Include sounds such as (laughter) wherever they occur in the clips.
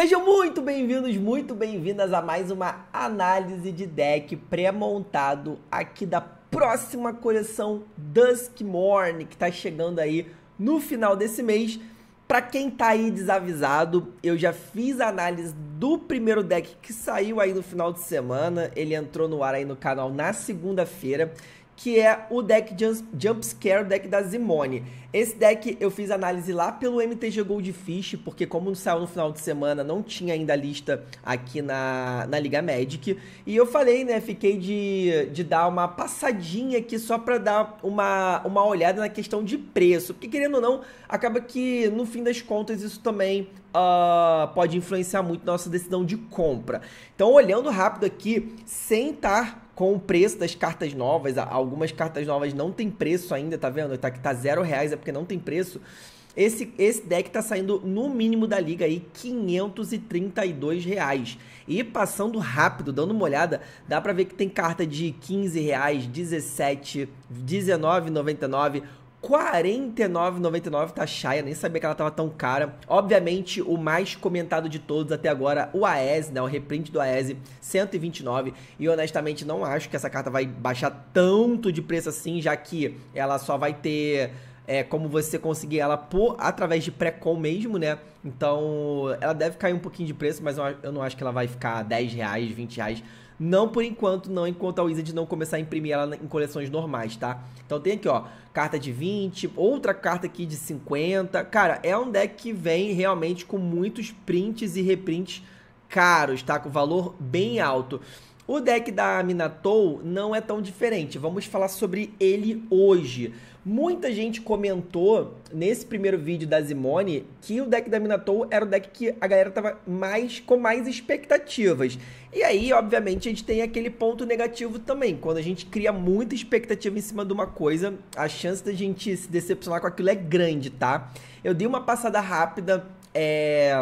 Sejam muito bem-vindos, muito bem-vindas a mais uma análise de deck pré-montado aqui da próxima coleção Dusk Morn, que está chegando aí no final desse mês. Para quem tá aí desavisado, eu já fiz a análise do primeiro deck que saiu aí no final de semana. Ele entrou no ar aí no canal na segunda-feira que é o deck Jumpscare, o deck da Zimone. Esse deck eu fiz análise lá pelo MTG Goldfish, porque como saiu no final de semana, não tinha ainda a lista aqui na, na Liga Magic. E eu falei, né, fiquei de, de dar uma passadinha aqui só para dar uma, uma olhada na questão de preço. Porque querendo ou não, acaba que no fim das contas isso também uh, pode influenciar muito nossa decisão de compra. Então olhando rápido aqui, sem estar tá com o preço das cartas novas, algumas cartas novas não tem preço ainda, tá vendo? Tá, tá zero reais, é porque não tem preço. Esse, esse deck tá saindo no mínimo da liga aí 532 reais. E passando rápido, dando uma olhada, dá pra ver que tem carta de 15 reais, 17, 19,99, 49,99 tá Shaya, nem sabia que ela tava tão cara. Obviamente, o mais comentado de todos até agora, o AES, né? O reprint do AES, 129. E honestamente, não acho que essa carta vai baixar tanto de preço assim, já que ela só vai ter é, como você conseguir ela por através de pré-com mesmo, né? Então, ela deve cair um pouquinho de preço, mas eu não acho que ela vai ficar 10 reais, 20 reais. Não por enquanto, não, enquanto a Wizard não começar a imprimir ela em coleções normais, tá? Então tem aqui, ó, carta de 20, outra carta aqui de 50. Cara, é um deck que vem realmente com muitos prints e reprints caros, tá? Com valor bem alto. O deck da Aminatou não é tão diferente. Vamos falar sobre ele hoje. Muita gente comentou nesse primeiro vídeo da Zimone que o deck da Minatou era o deck que a galera tava mais com mais expectativas. E aí, obviamente, a gente tem aquele ponto negativo também. Quando a gente cria muita expectativa em cima de uma coisa, a chance da gente se decepcionar com aquilo é grande, tá? Eu dei uma passada rápida, é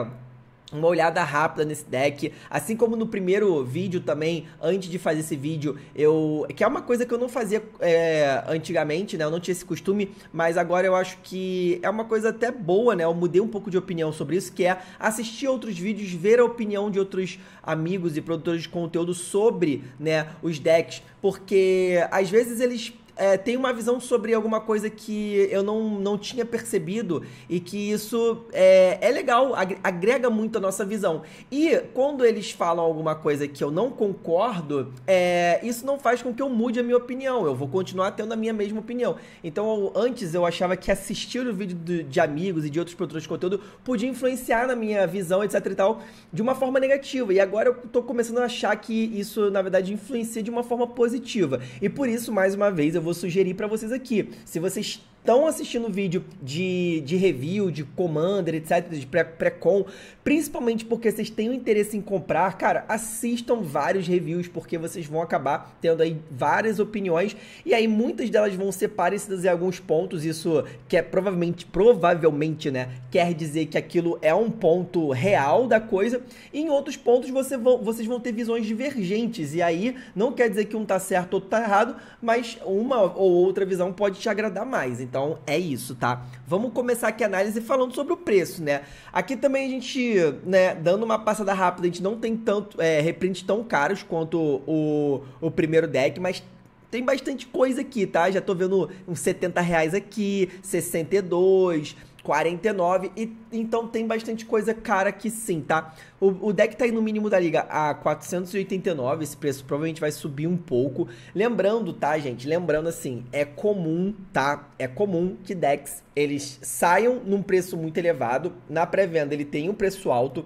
uma olhada rápida nesse deck, assim como no primeiro vídeo também, antes de fazer esse vídeo, eu que é uma coisa que eu não fazia é, antigamente, né? Eu não tinha esse costume, mas agora eu acho que é uma coisa até boa, né? Eu mudei um pouco de opinião sobre isso, que é assistir outros vídeos, ver a opinião de outros amigos e produtores de conteúdo sobre, né, os decks, porque às vezes eles é, tem uma visão sobre alguma coisa que eu não, não tinha percebido e que isso é, é legal, agrega muito a nossa visão. E quando eles falam alguma coisa que eu não concordo, é, isso não faz com que eu mude a minha opinião. Eu vou continuar tendo a minha mesma opinião. Então, eu, antes eu achava que assistir o vídeo de, de amigos e de outros produtores de conteúdo podia influenciar na minha visão, etc e tal, de uma forma negativa. E agora eu tô começando a achar que isso, na verdade, influencia de uma forma positiva. E por isso, mais uma vez, eu vou sugerir para vocês aqui. Se vocês estão assistindo vídeo de, de review, de Commander, etc, de pré-com, pré com principalmente porque vocês têm o um interesse em comprar, cara, assistam vários reviews, porque vocês vão acabar tendo aí várias opiniões, e aí muitas delas vão ser parecidas em alguns pontos, isso que é provavelmente, provavelmente, né, quer dizer que aquilo é um ponto real da coisa, e em outros pontos você vão, vocês vão ter visões divergentes, e aí não quer dizer que um tá certo, outro tá errado, mas uma ou outra visão pode te agradar mais, então é isso, tá? Vamos começar aqui a análise falando sobre o preço, né? Aqui também a gente né, dando uma passada rápida, a gente não tem tanto é, reprints tão caros quanto o, o primeiro deck, mas tem bastante coisa aqui, tá? Já tô vendo uns 70 reais aqui, 62, 49. E, então tem bastante coisa cara que sim, tá? O, o deck tá aí no mínimo da liga a 489. Esse preço provavelmente vai subir um pouco. Lembrando, tá, gente? Lembrando assim, é comum, tá? É comum que decks eles saiam num preço muito elevado. Na pré-venda ele tem um preço alto.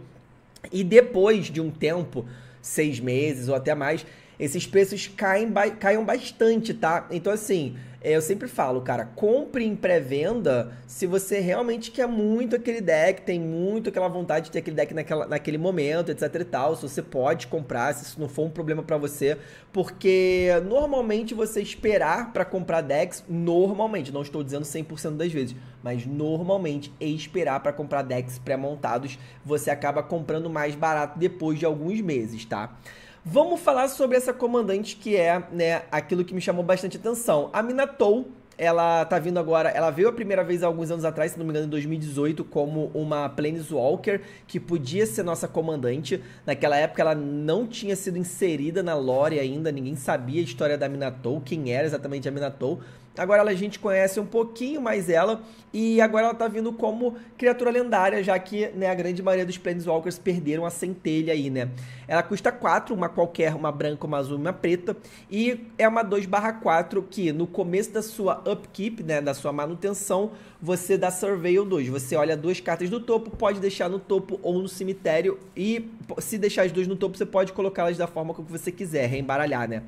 E depois de um tempo, seis meses ou até mais, esses preços caem, ba caem bastante, tá? Então, assim, é, eu sempre falo, cara, compre em pré-venda se você realmente quer muito aquele deck, tem muito aquela vontade de ter aquele deck naquela, naquele momento, etc e tal. Se você pode comprar, se isso não for um problema para você, porque normalmente você esperar para comprar decks, normalmente, não estou dizendo 100% das vezes, mas normalmente esperar para comprar decks pré-montados, você acaba comprando mais barato depois de alguns meses, tá? Vamos falar sobre essa comandante que é, né, aquilo que me chamou bastante atenção. A Minatou, ela tá vindo agora, ela veio a primeira vez há alguns anos atrás, se não me engano, em 2018, como uma Planeswalker que podia ser nossa comandante. Naquela época ela não tinha sido inserida na lore ainda, ninguém sabia a história da Minatou, quem era exatamente a Minatou. Agora a gente conhece um pouquinho mais ela e agora ela tá vindo como criatura lendária, já que né, a grande maioria dos Planeswalkers perderam a centelha aí, né? Ela custa 4, uma qualquer, uma branca, uma azul e uma preta, e é uma 2/4 que no começo da sua upkeep, né, da sua manutenção, você dá Surveil 2. Você olha duas cartas do topo, pode deixar no topo ou no cemitério e se deixar as duas no topo, você pode colocá-las da forma que você quiser, reembaralhar, né?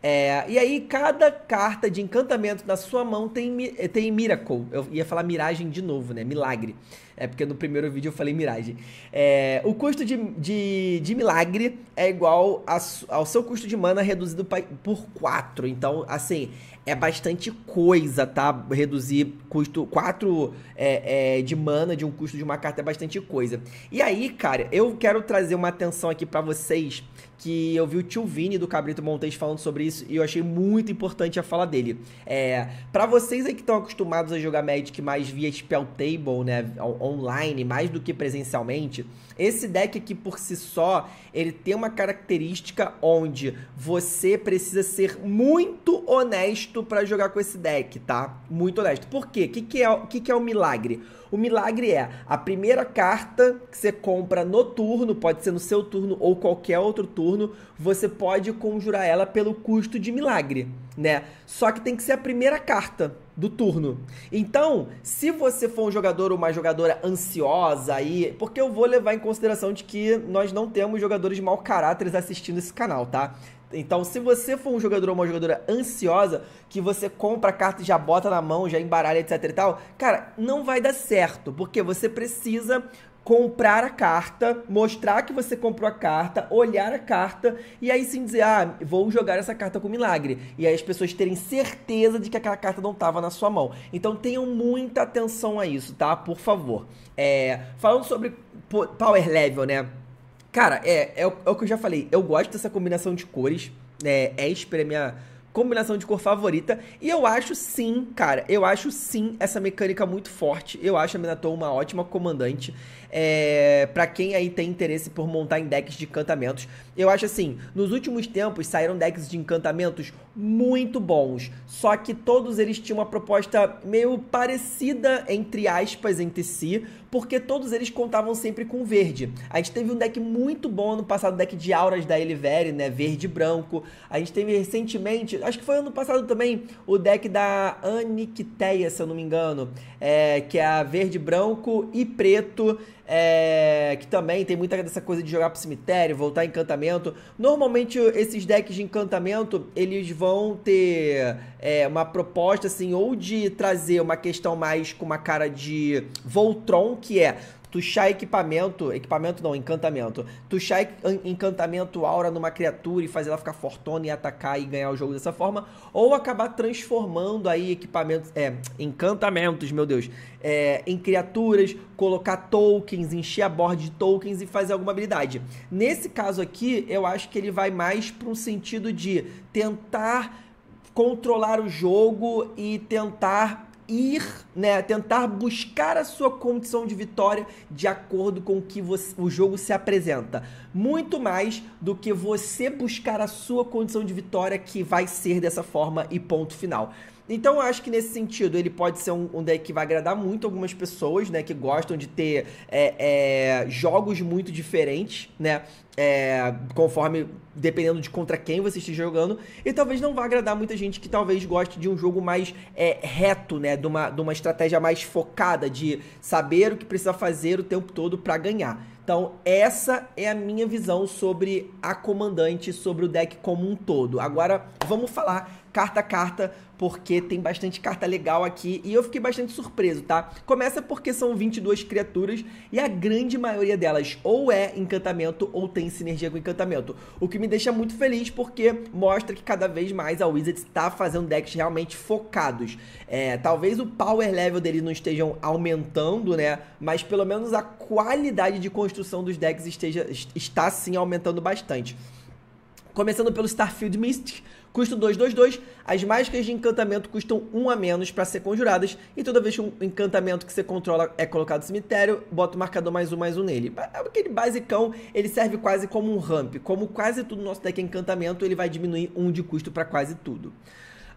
É, e aí, cada carta de encantamento na sua mão tem, eh, tem Miracle. Eu ia falar miragem de novo, né? Milagre. É porque no primeiro vídeo eu falei miragem. É, o custo de, de, de milagre é igual a, ao seu custo de mana reduzido por 4. Então, assim, é bastante coisa, tá? Reduzir custo 4 é, é, de mana de um custo de uma carta é bastante coisa. E aí, cara, eu quero trazer uma atenção aqui para vocês que eu vi o tio Vini do Cabrito Montes falando sobre isso e eu achei muito importante a fala dele. É, para vocês aí que estão acostumados a jogar Magic mais via spell table, né, online, mais do que presencialmente, esse deck aqui por si só, ele tem uma característica onde você precisa ser muito honesto para jogar com esse deck, tá? Muito honesto. Por quê? O que, que, é, que, que é o milagre? O milagre é a primeira carta que você compra no turno, pode ser no seu turno ou qualquer outro turno, você pode conjurar ela pelo custo de milagre, né? Só que tem que ser a primeira carta do turno. Então, se você for um jogador ou uma jogadora ansiosa aí, porque eu vou levar em consideração de que nós não temos jogadores de mau caráter assistindo esse canal, tá? Então, se você for um jogador ou uma jogadora ansiosa, que você compra a carta e já bota na mão, já embaralha, etc e tal, cara, não vai dar certo, porque você precisa comprar a carta, mostrar que você comprou a carta, olhar a carta e aí sim dizer, ah, vou jogar essa carta com milagre. E aí as pessoas terem certeza de que aquela carta não estava na sua mão. Então tenham muita atenção a isso, tá? Por favor. É, falando sobre power level, né? Cara, é, é, o, é o que eu já falei. Eu gosto dessa combinação de cores. É, Esper é, é minha combinação de cor favorita. E eu acho sim, cara, eu acho sim essa mecânica muito forte. Eu acho a Minato uma ótima comandante é, para quem aí tem interesse por montar em decks de encantamentos. Eu acho assim, nos últimos tempos saíram decks de encantamentos muito bons, só que todos eles tinham uma proposta meio parecida, entre aspas, entre si, porque todos eles contavam sempre com verde. A gente teve um deck muito bom ano passado, deck de auras da Elivere, né, verde e branco. A gente teve recentemente, acho que foi ano passado também, o deck da Aniquiteia, se eu não me engano, é, que é a verde, branco e preto, é, que também tem muita dessa coisa de jogar pro cemitério, voltar encantamento. Normalmente esses decks de encantamento, eles vão ter é, uma proposta assim, ou de trazer uma questão mais com uma cara de Voltron, que é Tuxar equipamento, equipamento não, encantamento. Tuxar encantamento aura numa criatura e fazer ela ficar fortuna e atacar e ganhar o jogo dessa forma. Ou acabar transformando aí equipamentos, é, encantamentos, meu Deus, é, em criaturas, colocar tokens, encher a borda de tokens e fazer alguma habilidade. Nesse caso aqui, eu acho que ele vai mais para um sentido de tentar controlar o jogo e tentar ir, né, tentar buscar a sua condição de vitória de acordo com o que você, o jogo se apresenta muito mais do que você buscar a sua condição de vitória que vai ser dessa forma e ponto final. Então eu acho que nesse sentido ele pode ser um, um deck que vai agradar muito algumas pessoas, né? Que gostam de ter é, é, jogos muito diferentes, né? É, conforme dependendo de contra quem você esteja jogando, e talvez não vá agradar muita gente que talvez goste de um jogo mais é, reto, né? De uma, de uma estratégia mais focada, de saber o que precisa fazer o tempo todo para ganhar. Então, essa é a minha visão sobre a comandante, sobre o deck como um todo. Agora, vamos falar carta a carta, porque tem bastante carta legal aqui e eu fiquei bastante surpreso, tá? Começa porque são 22 criaturas e a grande maioria delas ou é encantamento ou tem sinergia com encantamento, o que me deixa muito feliz porque mostra que cada vez mais a Wizards está fazendo decks realmente focados. É, talvez o power level dele não estejam aumentando, né? Mas pelo menos a qualidade de construção dos decks esteja, está sim aumentando bastante. Começando pelo Starfield Mystic, Custo 222, As mágicas de encantamento custam 1 um a menos para ser conjuradas. E toda vez que um encantamento que você controla é colocado no cemitério, bota o marcador mais um, mais um nele. É aquele basicão, ele serve quase como um ramp. Como quase tudo no nosso deck é encantamento, ele vai diminuir 1 um de custo para quase tudo.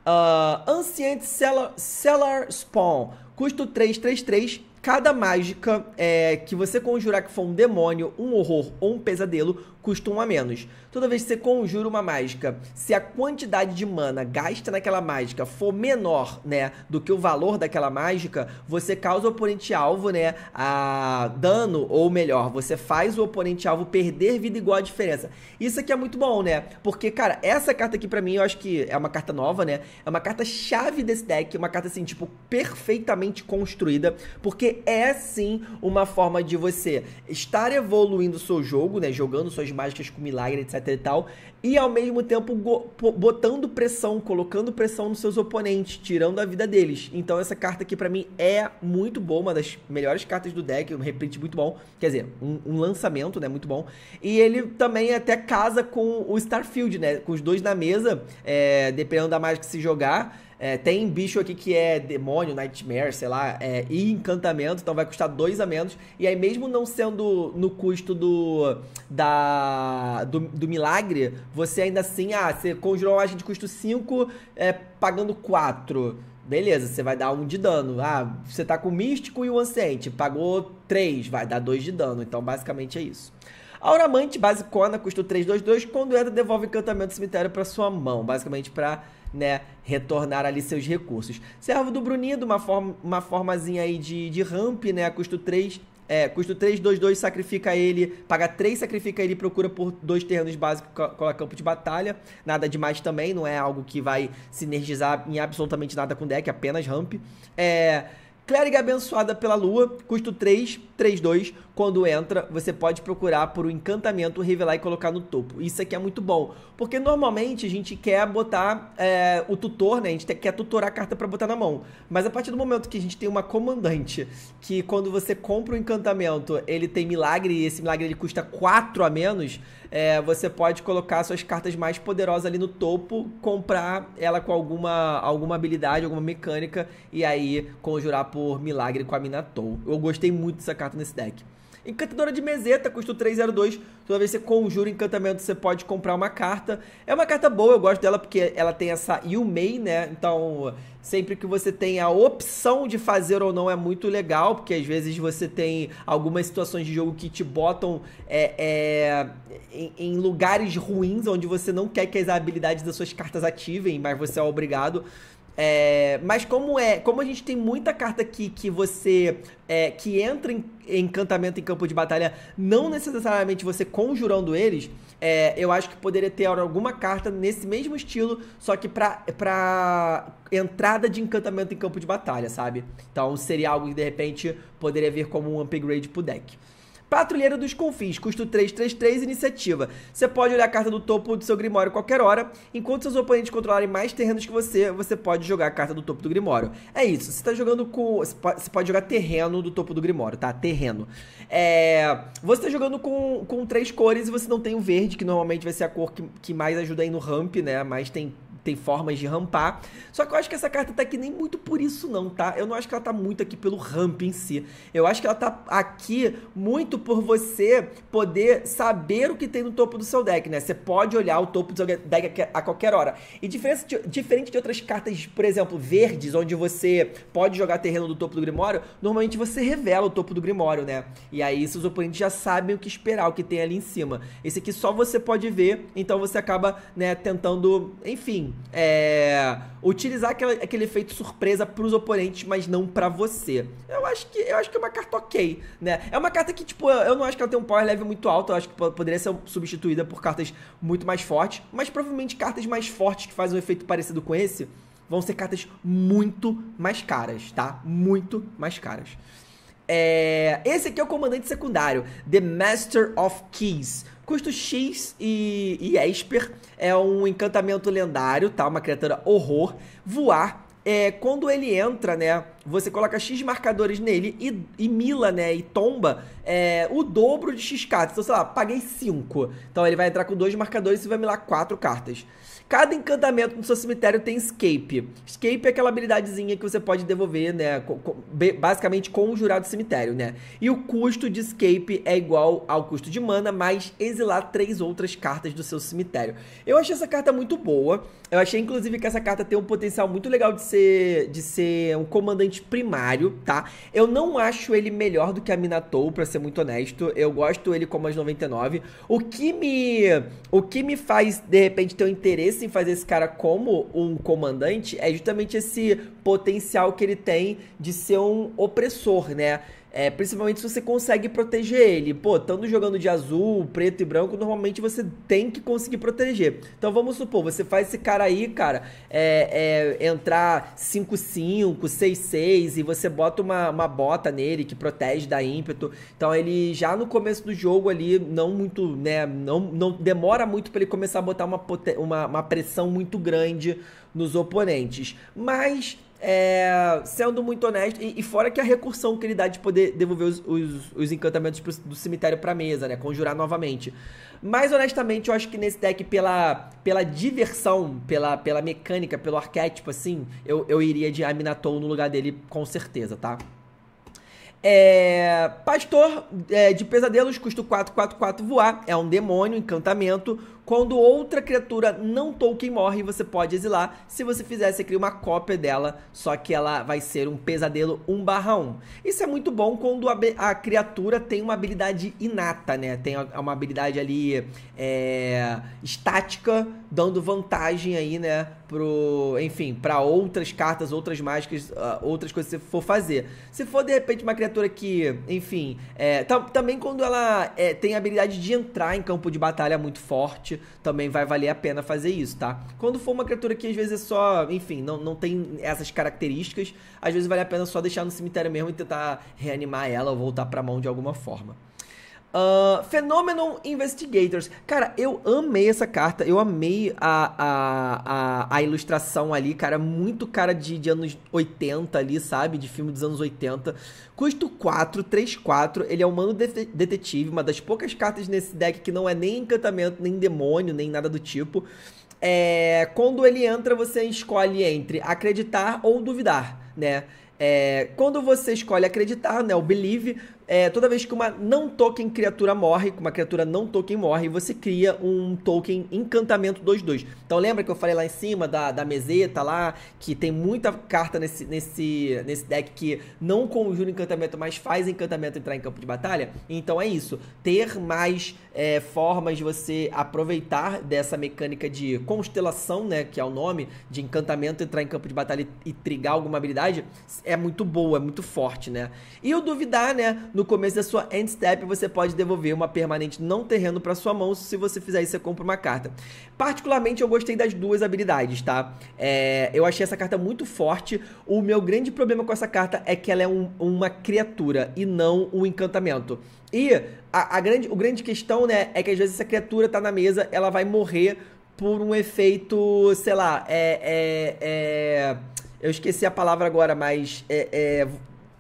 Uh, Ancient Cellar, Cellar Spawn. Custo 333. Cada mágica é, que você conjurar que for um demônio, um horror ou um pesadelo custa um a menos. Toda vez que você conjura uma mágica, se a quantidade de mana gasta naquela mágica for menor, né, do que o valor daquela mágica, você causa o oponente alvo, né, a dano ou melhor, você faz o oponente alvo perder vida igual a diferença. Isso aqui é muito bom, né? Porque cara, essa carta aqui para mim eu acho que é uma carta nova, né? É uma carta chave desse deck, uma carta assim, tipo, perfeitamente construída, porque é sim uma forma de você estar evoluindo o seu jogo, né, jogando suas mágicas com milagre, etc e tal, e ao mesmo tempo botando pressão, colocando pressão nos seus oponentes, tirando a vida deles. Então essa carta aqui para mim é muito boa, uma das melhores cartas do deck, um reprint muito bom, quer dizer, um, um lançamento, né, muito bom. E ele também até casa com o Starfield, né, com os dois na mesa, é, dependendo da mágica que se jogar, é, tem bicho aqui que é demônio, nightmare, sei lá, é, e encantamento, então vai custar dois a menos. E aí, mesmo não sendo no custo do, da, do, do milagre, você ainda assim, ah, você conjurou uma agente de custo 5, é, pagando 4. Beleza, você vai dar um de dano. Ah, você tá com o místico e o anciente, pagou 3, vai dar 2 de dano. Então, basicamente é isso. Auramante basicona, custa 2. Quando entra, devolve encantamento do cemitério para sua mão. Basicamente, para né, retornar ali seus recursos. Servo do Brunido, uma, forma, uma formazinha aí de, de ramp, né, custo 3, é, custo 3, 2, 2, sacrifica ele, paga 3, sacrifica ele, procura por dois terrenos básicos, com a campo de batalha. Nada demais também, não é algo que vai sinergizar em absolutamente nada com o deck, apenas ramp. É, Clériga abençoada pela lua, custo 3, 3, 2, quando entra, você pode procurar por um encantamento, revelar e colocar no topo. Isso aqui é muito bom, porque normalmente a gente quer botar é, o tutor, né? A gente quer tutorar a carta para botar na mão. Mas a partir do momento que a gente tem uma comandante, que quando você compra um encantamento, ele tem milagre e esse milagre ele custa 4 a menos, é, você pode colocar suas cartas mais poderosas ali no topo, comprar ela com alguma, alguma habilidade, alguma mecânica e aí conjurar por milagre com a Minatou. Eu gostei muito dessa carta nesse deck. Encantadora de Meseta, custa 302. Toda vez que você conjura encantamento, você pode comprar uma carta. É uma carta boa, eu gosto dela porque ela tem essa Yumei, né? Então, sempre que você tem a opção de fazer ou não é muito legal, porque às vezes você tem algumas situações de jogo que te botam é, é, em, em, lugares ruins, onde você não quer que as habilidades das suas cartas ativem, mas você é obrigado. É, mas como é, como a gente tem muita carta aqui que você é, que entra em encantamento em campo de batalha, não necessariamente você conjurando eles, é, eu acho que poderia ter alguma carta nesse mesmo estilo, só que pra, pra entrada de encantamento em campo de batalha, sabe? Então seria algo que de repente poderia vir como um upgrade pro deck. Patrulheira dos Confins, custo 333, iniciativa. Você pode olhar a carta do topo do seu Grimório qualquer hora. Enquanto seus oponentes controlarem mais terrenos que você, você pode jogar a carta do topo do Grimório. É isso, você tá jogando com... Você pode jogar terreno do topo do Grimório, tá? Terreno. É... Você tá jogando com, com três cores e você não tem o verde, que normalmente vai ser a cor que, que mais ajuda aí no ramp, né? Mas tem tem formas de rampar. Só que eu acho que essa carta tá aqui nem muito por isso não, tá? Eu não acho que ela tá muito aqui pelo ramp em si. Eu acho que ela tá aqui muito por você poder saber o que tem no topo do seu deck, né? Você pode olhar o topo do seu deck a qualquer hora. E diferente de, diferente de outras cartas, por exemplo, verdes, onde você pode jogar terreno do topo do Grimório, normalmente você revela o topo do Grimório, né? E aí seus oponentes já sabem o que esperar, o que tem ali em cima. Esse aqui só você pode ver, então você acaba, né, tentando, enfim, é, utilizar aquela, aquele efeito surpresa para os oponentes, mas não para você. Eu acho que eu acho que é uma carta ok, né? É uma carta que tipo, eu não acho que ela tem um power level muito alto, eu acho que poderia ser substituída por cartas muito mais fortes, mas provavelmente cartas mais fortes que fazem um efeito parecido com esse vão ser cartas muito mais caras, tá? Muito mais caras. É, esse aqui é o comandante secundário, The Master of Keys. Custo X e, e Esper é um encantamento lendário, tá? Uma criatura horror. Voar é, quando ele entra, né? Você coloca X marcadores nele e, e mila, né? E tomba é, o dobro de X cartas. Então, sei lá, paguei 5. Então ele vai entrar com dois marcadores e vai milar quatro cartas. Cada encantamento no seu cemitério tem escape. Escape é aquela habilidadezinha que você pode devolver, né? Basicamente conjurar do cemitério, né? E o custo de escape é igual ao custo de mana, mais exilar três outras cartas do seu cemitério. Eu achei essa carta muito boa. Eu achei, inclusive, que essa carta tem um potencial muito legal de ser, de ser um comandante primário, tá? Eu não acho ele melhor do que a Minatou, pra ser muito honesto. Eu gosto ele como as 99. O que me, o que me faz, de repente, ter um interesse em fazer esse cara como um comandante é justamente esse potencial que ele tem de ser um opressor, né? É, principalmente se você consegue proteger ele. Pô, estando jogando de azul, preto e branco, normalmente você tem que conseguir proteger. Então vamos supor, você faz esse cara aí, cara, é, é, entrar 5-5, 6-6 e você bota uma, uma bota nele que protege da ímpeto. Então ele já no começo do jogo ali, não muito, né? Não, não demora muito para ele começar a botar uma, uma, uma pressão muito grande nos oponentes. Mas é, sendo muito honesto, e, e, fora que a recursão que ele dá de poder devolver os, os, os encantamentos pro, do cemitério pra mesa, né? Conjurar novamente. Mas honestamente, eu acho que nesse deck, pela, pela diversão, pela, pela mecânica, pelo arquétipo, assim, eu, eu iria de Aminatou no lugar dele com certeza, tá? É, pastor é, de pesadelos, custo 4 voar, é um demônio, encantamento. Quando outra criatura não Tolkien morre, você pode exilar. Se você fizer, você cria uma cópia dela, só que ela vai ser um pesadelo 1 1. Isso é muito bom quando a, a, criatura tem uma habilidade inata, né? Tem uma habilidade ali é, estática, dando vantagem aí, né? Pro, enfim, para outras cartas, outras mágicas, uh, outras coisas que você for fazer. Se for, de repente, uma criatura que, enfim... É, tam, também quando ela é, tem a habilidade de entrar em campo de batalha muito forte, também vai valer a pena fazer isso, tá? Quando for uma criatura que às vezes é só, enfim, não, não tem essas características, às vezes vale a pena só deixar no cemitério mesmo e tentar reanimar ela ou voltar pra mão de alguma forma. Uh, Phenomenon Investigators. Cara, eu amei essa carta, eu amei a, a, a, a, ilustração ali, cara, muito cara de, de anos 80 ali, sabe? De filme dos anos 80. Custo 4, 3, 4. Ele é humano mano de detetive, uma das poucas cartas nesse deck que não é nem encantamento, nem demônio, nem nada do tipo. É, quando ele entra, você escolhe entre acreditar ou duvidar, né? É, quando você escolhe acreditar, né, o believe, é, toda vez que uma não token criatura morre, que uma criatura não token morre, você cria um token encantamento 2-2. Então lembra que eu falei lá em cima da, da meseta lá, que tem muita carta nesse, nesse, nesse deck que não conjura encantamento, mas faz encantamento entrar em campo de batalha? Então é isso, ter mais é, formas de você aproveitar dessa mecânica de constelação, né, que é o nome, de encantamento entrar em campo de batalha e, e trigar alguma habilidade, é muito boa, é muito forte, né? E o duvidar, né, no no começo da sua end step você pode devolver uma permanente não terreno para sua mão. Se você fizer isso, você compra uma carta. Particularmente, eu gostei das duas habilidades, tá? É, eu achei essa carta muito forte. O meu grande problema com essa carta é que ela é um, uma criatura e não um encantamento. E a, a grande, o grande questão, né, é que às vezes essa criatura tá na mesa, ela vai morrer por um efeito, sei lá, é, é, é eu esqueci a palavra agora, mas é, é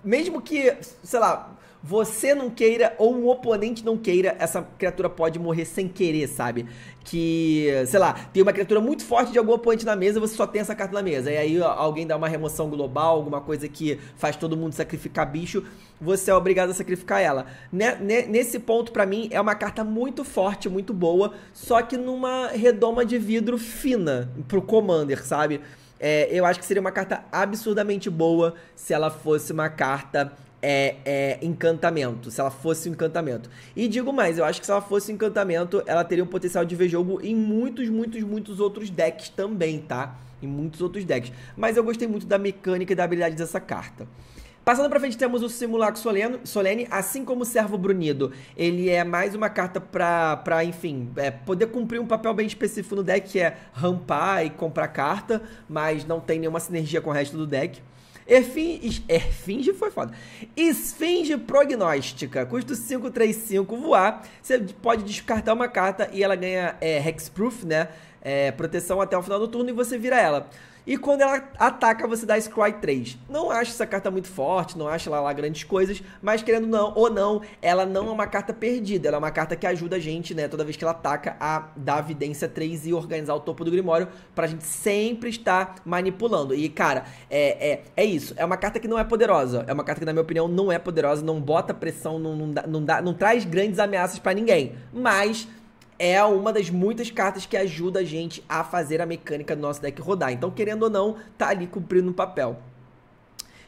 mesmo que, sei lá, você não queira ou um oponente não queira, essa criatura pode morrer sem querer, sabe? Que, sei lá, tem uma criatura muito forte de algum oponente na mesa, você só tem essa carta na mesa. E aí alguém dá uma remoção global, alguma coisa que faz todo mundo sacrificar bicho, você é obrigado a sacrificar ela. Né, né, nesse ponto, para mim, é uma carta muito forte, muito boa, só que numa redoma de vidro fina pro Commander, sabe? É, eu acho que seria uma carta absurdamente boa se ela fosse uma carta é, é, encantamento, se ela fosse um encantamento. E digo mais, eu acho que se ela fosse um encantamento, ela teria um potencial de ver jogo em muitos, muitos, muitos outros decks também, tá? Em muitos outros decks. Mas eu gostei muito da mecânica e da habilidade dessa carta. Passando pra frente, temos o Simulacro Soleno, Solene, assim como o Servo Brunido. Ele é mais uma carta pra, pra enfim, é, poder cumprir um papel bem específico no deck, que é rampar e comprar carta, mas não tem nenhuma sinergia com o resto do deck. Esfinge, foi foda. Esfinge prognóstica. Custo 535 voar. Você pode descartar uma carta e ela ganha é, Hexproof, né? É, proteção até o final do turno e você vira ela. E quando ela ataca, você dá Scry 3. Não acho essa carta muito forte, não acho ela lá grandes coisas, mas querendo não ou não, ela não é uma carta perdida, ela é uma carta que ajuda a gente, né, toda vez que ela ataca, a dar vidência 3 e organizar o topo do Grimório pra gente sempre estar manipulando. E, cara, é, é, é isso. É uma carta que não é poderosa. É uma carta que, na minha opinião, não é poderosa, não bota pressão, não, não, dá, não, dá, não traz grandes ameaças para ninguém. Mas é uma das muitas cartas que ajuda a gente a fazer a mecânica do nosso deck rodar. Então, querendo ou não, tá ali cumprindo um papel.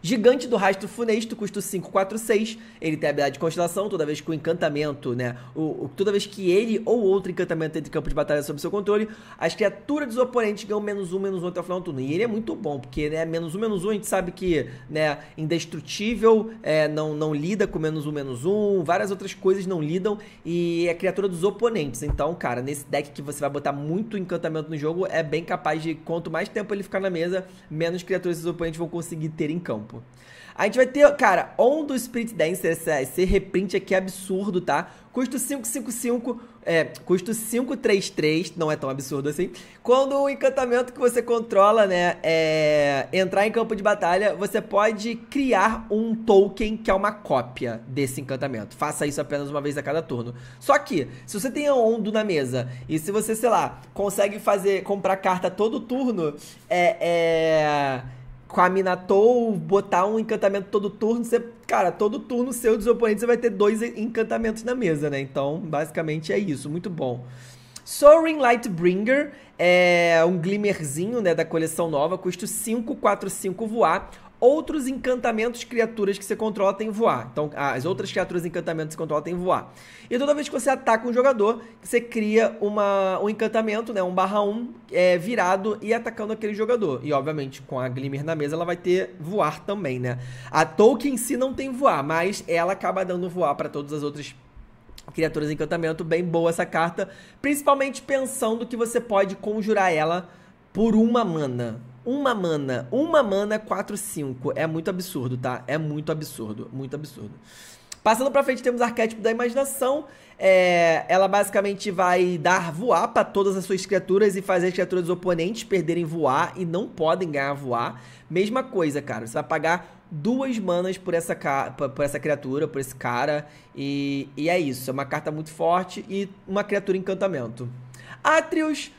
Gigante do Rastro Funesto custa 5, 4, 6. Ele tem a habilidade de constelação, toda vez que o encantamento, né? O, o, toda vez que ele ou outro encantamento entra em campo de batalha sob seu controle, as criaturas dos oponentes ganham menos 1, menos 1 até o final do turno. E ele é muito bom, porque, né? Menos 1, menos 1, a gente sabe que, né? Indestrutível, é, não, não lida com menos 1, menos 1. Várias outras coisas não lidam. E é criatura dos oponentes. Então, cara, nesse deck que você vai botar muito encantamento no jogo, é bem capaz de, quanto mais tempo ele ficar na mesa, menos criaturas dos oponentes vão conseguir ter em campo. A gente vai ter, cara, on do Sprint Dancer, esse, esse reprint aqui é absurdo, tá? Custo 555, é, custo 533, não é tão absurdo assim. Quando o encantamento que você controla, né, é entrar em campo de batalha, você pode criar um token que é uma cópia desse encantamento. Faça isso apenas uma vez a cada turno. Só que, se você tem a Ondo na mesa, e se você, sei lá, consegue fazer, comprar carta todo turno, é... é com a Minatou, botar um encantamento todo turno, você, cara, todo turno seu dos oponentes você vai ter dois encantamentos na mesa, né? Então, basicamente é isso, muito bom. Soaring Lightbringer é um glimmerzinho, né, da coleção nova, custa 5, 4, 5 voar, outros encantamentos, criaturas que você controla tem voar. Então, ah, as outras criaturas encantamentos que você controla tem voar. E toda vez que você ataca um jogador, você cria uma, um encantamento, né? Um barra 1 um, é, virado e atacando aquele jogador. E, obviamente, com a Glimmer na mesa, ela vai ter voar também, né? A Tolkien em si não tem voar, mas ela acaba dando voar para todas as outras criaturas de encantamento. Bem boa essa carta, principalmente pensando que você pode conjurar ela por uma mana. Uma mana, uma mana 4-5. É muito absurdo, tá? É muito absurdo, muito absurdo. Passando pra frente, temos o arquétipo da imaginação. É, ela basicamente vai dar voar para todas as suas criaturas e fazer as criaturas dos oponentes perderem voar e não podem ganhar voar. Mesma coisa, cara. Você vai pagar duas manas por essa, por essa criatura, por esse cara. E, e é isso. É uma carta muito forte e uma criatura encantamento. Atrius.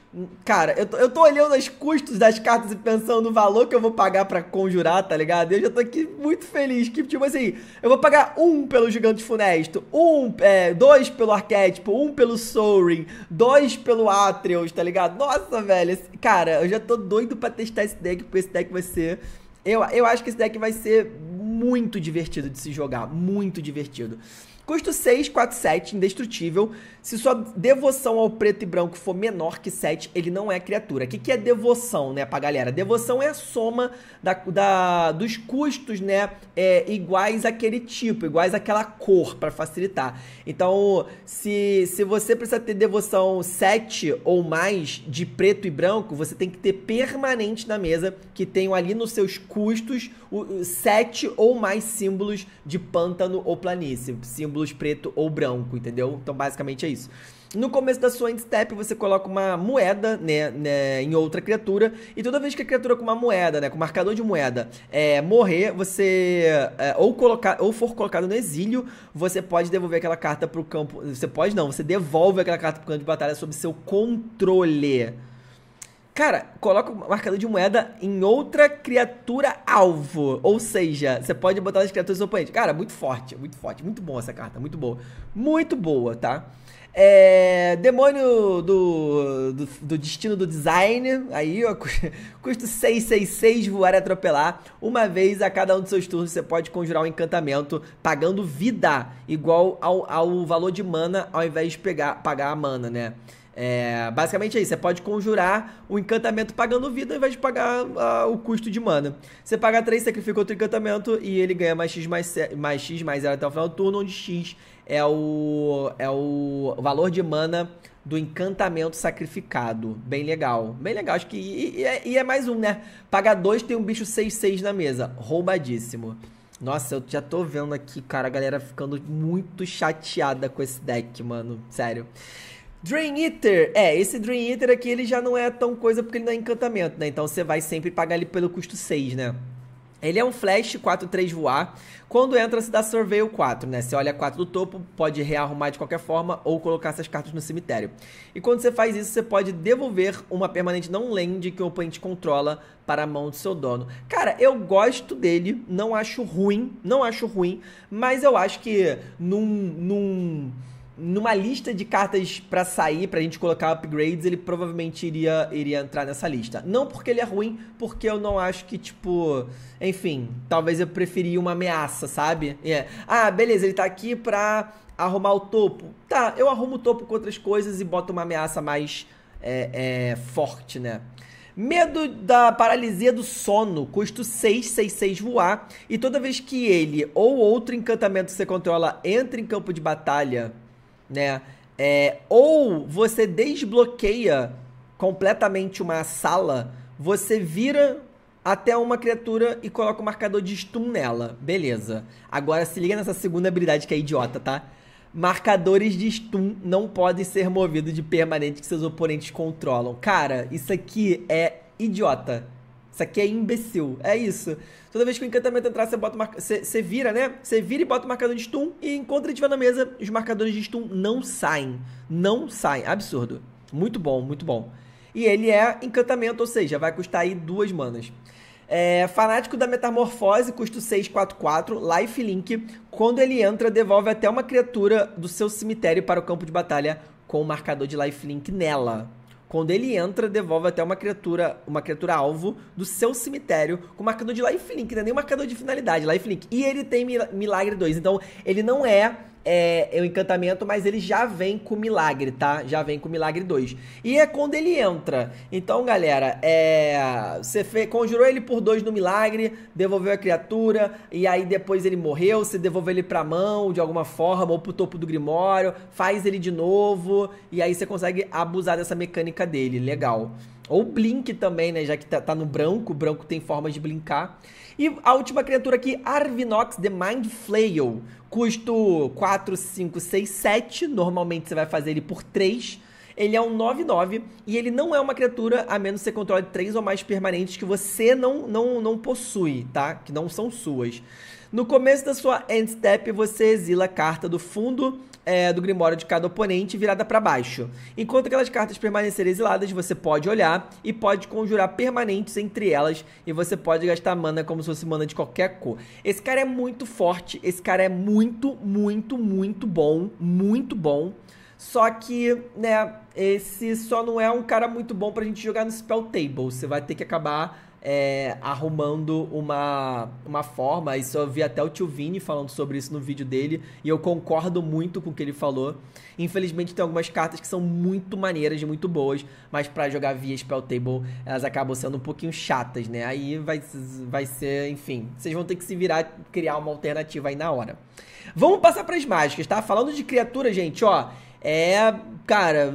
Cara, eu tô, eu tô olhando os custos das cartas e pensando no valor que eu vou pagar para conjurar, tá ligado? Eu já tô aqui muito feliz que, tipo assim, eu vou pagar um pelo Gigante Funesto, um, é, dois pelo Arquétipo, um pelo Soaring, dois pelo Atreus, tá ligado? Nossa, velho, esse, cara, eu já tô doido pra testar esse deck, porque esse deck vai ser... Eu, eu acho que esse deck vai ser muito divertido de se jogar, muito divertido. Custo 6, 4, 7, indestrutível. Se sua devoção ao preto e branco for menor que 7, ele não é criatura. O que, que é devoção, né, pra galera? Devoção é a soma da, da dos custos, né, é, iguais àquele tipo, iguais àquela cor, para facilitar. Então, se, se você precisa ter devoção 7 ou mais de preto e branco, você tem que ter permanente na mesa que tenham ali nos seus custos o, 7 ou mais símbolos de pântano ou planície. Símbolos blush preto ou branco, entendeu? Então, basicamente é isso. No começo da sua endstep, você coloca uma moeda né, né, em outra criatura. E toda vez que a criatura com uma moeda, né, com marcador de moeda, é, morrer, você. É, ou, colocar, ou for colocado no exílio, você pode devolver aquela carta pro campo. Você pode não, você devolve aquela carta pro campo de batalha sob seu controle. Cara, coloca o marcador de moeda em outra criatura alvo. Ou seja, você pode botar as criaturas do oponente. Cara, muito forte, muito forte. Muito bom essa carta, muito boa. Muito boa, tá? É, demônio do, do, do, destino do design. Aí, ó, (laughs) custa 666, voar e atropelar. Uma vez a cada um dos seus turnos, você pode conjurar um encantamento pagando vida, igual ao, ao valor de mana, ao invés de pegar, pagar a mana, né? É, basicamente é isso, você pode conjurar o encantamento pagando vida ao invés de pagar ah, o custo de mana. Você paga 3, sacrifica outro encantamento e ele ganha mais x mais, mais, x mais 0 até o final do turno, onde x é o, é o valor de mana do encantamento sacrificado. Bem legal, bem legal. Acho que. E, e, é, e é, mais um, né? Pagar 2 tem um bicho 6-6 na mesa. Roubadíssimo. Nossa, eu já tô vendo aqui, cara, a galera ficando muito chateada com esse deck, mano. Sério. Drain Eater. É, esse Drain Eater aqui ele já não é tão coisa porque ele não é encantamento, né? Então você vai sempre pagar ele pelo custo 6, né? Ele é um flash 4-3 voar. Quando entra, se dá Surveil 4, né? Você olha 4 do topo, pode rearrumar de qualquer forma ou colocar essas cartas no cemitério. E quando você faz isso, você pode devolver uma permanente não land que o oponente controla para a mão do seu dono. Cara, eu gosto dele, não acho ruim, não acho ruim, mas eu acho que num. num numa lista de cartas para sair, pra gente colocar upgrades, ele provavelmente iria, iria entrar nessa lista. Não porque ele é ruim, porque eu não acho que, tipo. Enfim, talvez eu preferia uma ameaça, sabe? Yeah. É. Ah, beleza, ele tá aqui pra arrumar o topo. Tá, eu arrumo o topo com outras coisas e boto uma ameaça mais é, é, forte, né? Medo da paralisia do sono, custo 6, 6, 6 voar. E toda vez que ele ou outro encantamento que você controla entra em campo de batalha né? É, ou você desbloqueia completamente uma sala, você vira até uma criatura e coloca o marcador de stun nela. Beleza. Agora se liga nessa segunda habilidade que é idiota, tá? Marcadores de stun não podem ser movidos de permanente que seus oponentes controlam. Cara, isso aqui é idiota. Isso aqui é imbecil. É isso. Toda vez que o encantamento entrar, você, bota você, vira, né? Você vira e bota o marcador de stun e enquanto ele estiver na mesa, os marcadores de stun não saem. Não saem. Absurdo. Muito bom, muito bom. E ele é encantamento, ou seja, vai custar aí duas manas. É, fanático da Metamorfose, custo 644, lifelink. Quando ele entra, devolve até uma criatura do seu cemitério para o campo de batalha com o marcador de lifelink nela. Quando ele entra, devolve até uma criatura, uma criatura alvo do seu cemitério com marcador de lifelink, não é nem marcador de finalidade, lifelink. E ele tem Milagre 2, então ele não é é, é encantamento, mas ele já vem com milagre, tá? Já vem com milagre 2. E é quando ele entra. Então, galera, é, você fez, conjurou ele por dois no milagre, devolveu a criatura, e aí depois ele morreu, você devolveu ele pra mão de alguma forma, ou pro topo do grimório, faz ele de novo, e aí você consegue abusar dessa mecânica dele. Legal. Ou blink também, né? Já que tá, tá no branco, o branco tem formas de blinkar. E a última criatura aqui, Arvinox The Mind Flail. Custo 4, 5, 6, 7. Normalmente você vai fazer ele por 3. Ele é um 9-9 e ele não é uma criatura a menos que você controle 3 ou mais permanentes que você não, não, não possui, tá? Que não são suas. No começo da sua end step, você exila a carta do fundo é, do Grimório de cada oponente virada para baixo. Enquanto aquelas cartas permanecerem exiladas, você pode olhar e pode conjurar permanentes entre elas e você pode gastar mana como se fosse mana de qualquer cor. Esse cara é muito forte, esse cara é muito, muito, muito bom, muito bom. Só que, né, esse só não é um cara muito bom pra gente jogar no spell table. Você vai ter que acabar é, arrumando uma, uma forma. Isso eu vi até o tio Vini falando sobre isso no vídeo dele, e eu concordo muito com o que ele falou. Infelizmente, tem algumas cartas que são muito maneiras e muito boas, mas para jogar via Spell Table, elas acabam sendo um pouquinho chatas, né? Aí vai, vai ser, enfim, vocês vão ter que se virar, criar uma alternativa aí na hora. Vamos passar para as mágicas, tá? Falando de criatura, gente, ó é, cara,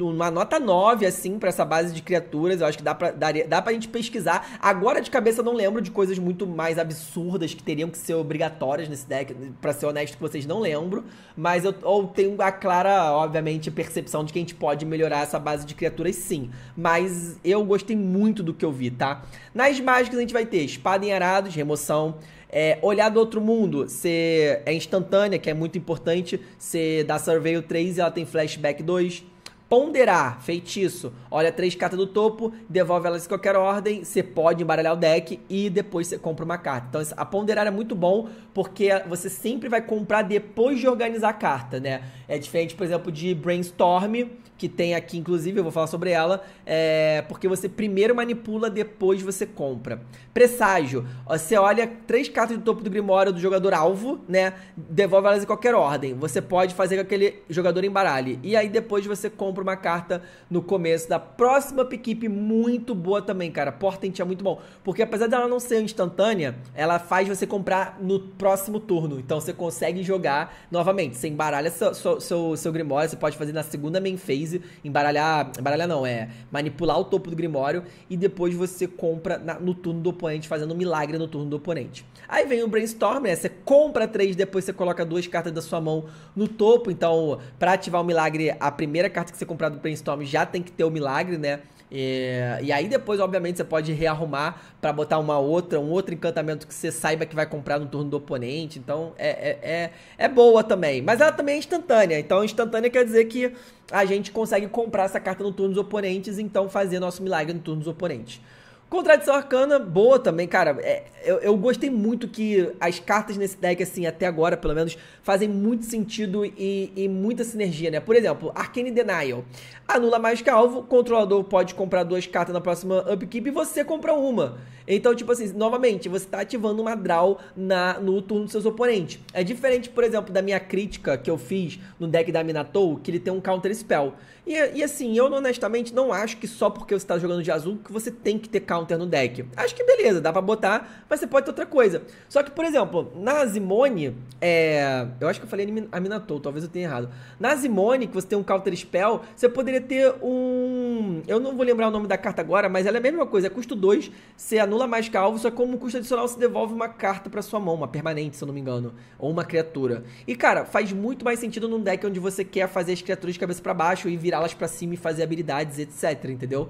uma nota 9, assim, para essa base de criaturas. Eu acho que dá pra, daria, dá pra gente pesquisar. Agora, de cabeça, eu não lembro de coisas muito mais absurdas que teriam que ser obrigatórias nesse deck. para ser honesto com vocês, não lembro. Mas eu, eu tenho a clara, obviamente, percepção de que a gente pode melhorar essa base de criaturas, sim. Mas eu gostei muito do que eu vi, tá? Nas mágicas, a gente vai ter espada em arados, remoção, é, olhar do outro mundo, ser, é instantânea, que é muito importante. Você dá Surveil 3 e ela tem Flashback 2. Ponderar, feitiço. Olha três cartas do topo, devolve elas em qualquer ordem, você pode embaralhar o deck e depois você compra uma carta. Então a ponderar é muito bom porque você sempre vai comprar depois de organizar a carta, né? É diferente, por exemplo, de Brainstorm, que tem aqui inclusive, eu vou falar sobre ela, é porque você primeiro manipula, depois você compra. Presságio, você olha três cartas do topo do Grimório do jogador alvo, né? Devolve elas em qualquer ordem. Você pode fazer com que aquele jogador embaralhe. E aí depois você compra compra uma carta no começo da próxima piquipe muito boa também, cara. Portent é muito bom. Porque apesar dela não ser instantânea, ela faz você comprar no próximo turno. Então você consegue jogar novamente. Você embaralha seu, seu, seu, seu Grimório, você pode fazer na segunda main phase. Embaralhar. Embaralhar não, é manipular o topo do Grimório. E depois você compra na, no turno do oponente, fazendo um milagre no turno do oponente. Aí vem o brainstorm, né? Você compra três, depois você coloca duas cartas da sua mão no topo. Então, para ativar o milagre, a primeira carta que você ser comprado do brainstorm já tem que ter o milagre, né? E, é, e aí depois, obviamente, você pode rearrumar para botar uma outra, um outro encantamento que você saiba que vai comprar no turno do oponente. Então é, é, é, é boa também. Mas ela também é instantânea. Então instantânea quer dizer que a gente consegue comprar essa carta no turno dos oponentes, então fazer nosso milagre no turno dos oponentes. Contradição Arcana, boa também, cara. É, eu, eu, gostei muito que as cartas nesse deck, assim, até agora, pelo menos, fazem muito sentido e, e muita sinergia, né? Por exemplo, Arcane Denial. Anula mais que alvo, controlador pode comprar duas cartas na próxima upkeep e você compra uma. Então, tipo assim, novamente, você tá ativando uma draw na, no turno dos seus oponentes. É diferente, por exemplo, da minha crítica que eu fiz no deck da Minatou, que ele tem um counter spell. E, e assim, eu honestamente não acho que só porque você tá jogando de azul que você tem que ter counter counter no deck. Acho que beleza, dá para botar, mas você pode ter outra coisa. Só que, por exemplo, na Zimone, é... eu acho que eu falei a Minatou, talvez eu tenha errado. Na Zimone, que você tem um counter spell, você poderia ter um... Eu não vou lembrar o nome da carta agora, mas ela é a mesma coisa, é custo 2, você anula mais calvo, só que como custo adicional você devolve uma carta para sua mão, uma permanente, se eu não me engano, ou uma criatura. E, cara, faz muito mais sentido num deck onde você quer fazer as criaturas de cabeça para baixo e virá-las para cima e fazer habilidades, etc, entendeu?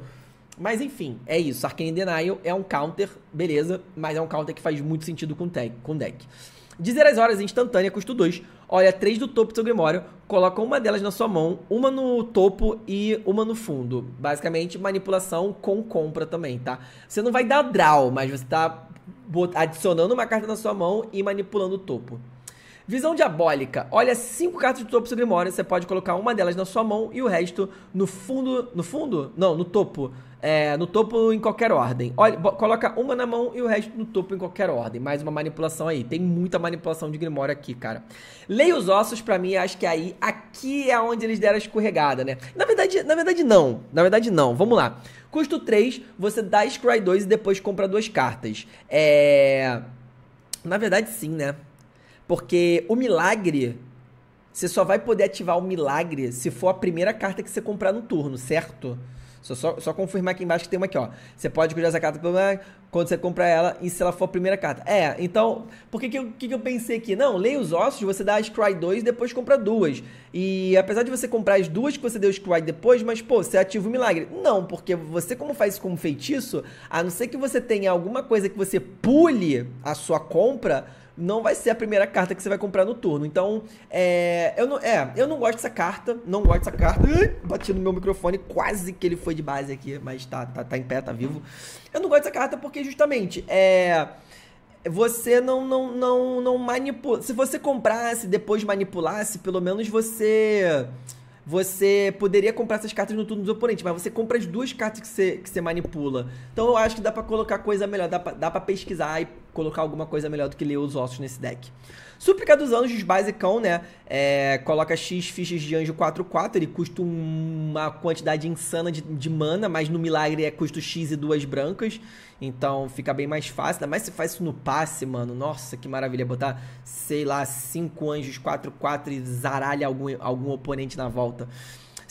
Mas enfim, é isso. Arcane Denial é um counter, beleza, mas é um counter que faz muito sentido com tech, com deck. Dizer as horas instantânea, custo 2. Olha, 3 do topo do seu Grimório, coloca uma delas na sua mão, uma no topo e uma no fundo. Basicamente, manipulação com compra também, tá? Você não vai dar draw, mas você tá adicionando uma carta na sua mão e manipulando o topo. Visão diabólica. Olha cinco cartas do topo do seu grimório, você pode colocar uma delas na sua mão e o resto no fundo, no fundo? Não, no topo. É, no topo em qualquer ordem. Olha, coloca uma na mão e o resto no topo em qualquer ordem. Mais uma manipulação aí. Tem muita manipulação de Grimório aqui, cara. Leia os ossos, para mim, acho que aí aqui é onde eles deram a escorregada, né? Na verdade, na verdade não. Na verdade não. Vamos lá. Custo 3, você dá Scry 2 e depois compra duas cartas. É... Na verdade sim, né? Porque o milagre, você só vai poder ativar o milagre se for a primeira carta que você comprar no turno, certo? Só, só, só confirmar aqui embaixo que tem uma aqui, ó. Você pode cuidar essa carta quando você comprar ela e se ela for a primeira carta. É, então, por que, que, eu, que, que eu pensei aqui? Não, leia os ossos, você dá Scry 2 e depois compra duas. E apesar de você comprar as duas que você deu Scry depois, mas pô, você ativa o milagre. Não, porque você, como faz isso como feitiço, a não ser que você tenha alguma coisa que você pule a sua compra. Não vai ser a primeira carta que você vai comprar no turno. Então, é. Eu não, é, eu não gosto dessa carta. Não gosto dessa carta. Bati no meu microfone, quase que ele foi de base aqui, mas tá, tá, tá em pé, tá vivo. Eu não gosto dessa carta porque justamente é você não não não, não manipula. Se você comprasse depois manipulasse, pelo menos você você poderia comprar essas cartas no turno do oponente, mas você compra as duas cartas que você, que você manipula. Então eu acho que dá para colocar coisa melhor, dá dá pra pesquisar e colocar alguma coisa melhor do que ler os ossos nesse deck. Súplica dos Anjos, basicão, né? É, coloca X fichas de anjo 4-4, ele custa uma quantidade insana de, de, mana, mas no milagre é custo X e duas brancas. Então fica bem mais fácil, ainda mais se faz isso no passe, mano. Nossa, que maravilha botar, sei lá, 5 anjos 4-4 e zaralha algum, algum oponente na volta.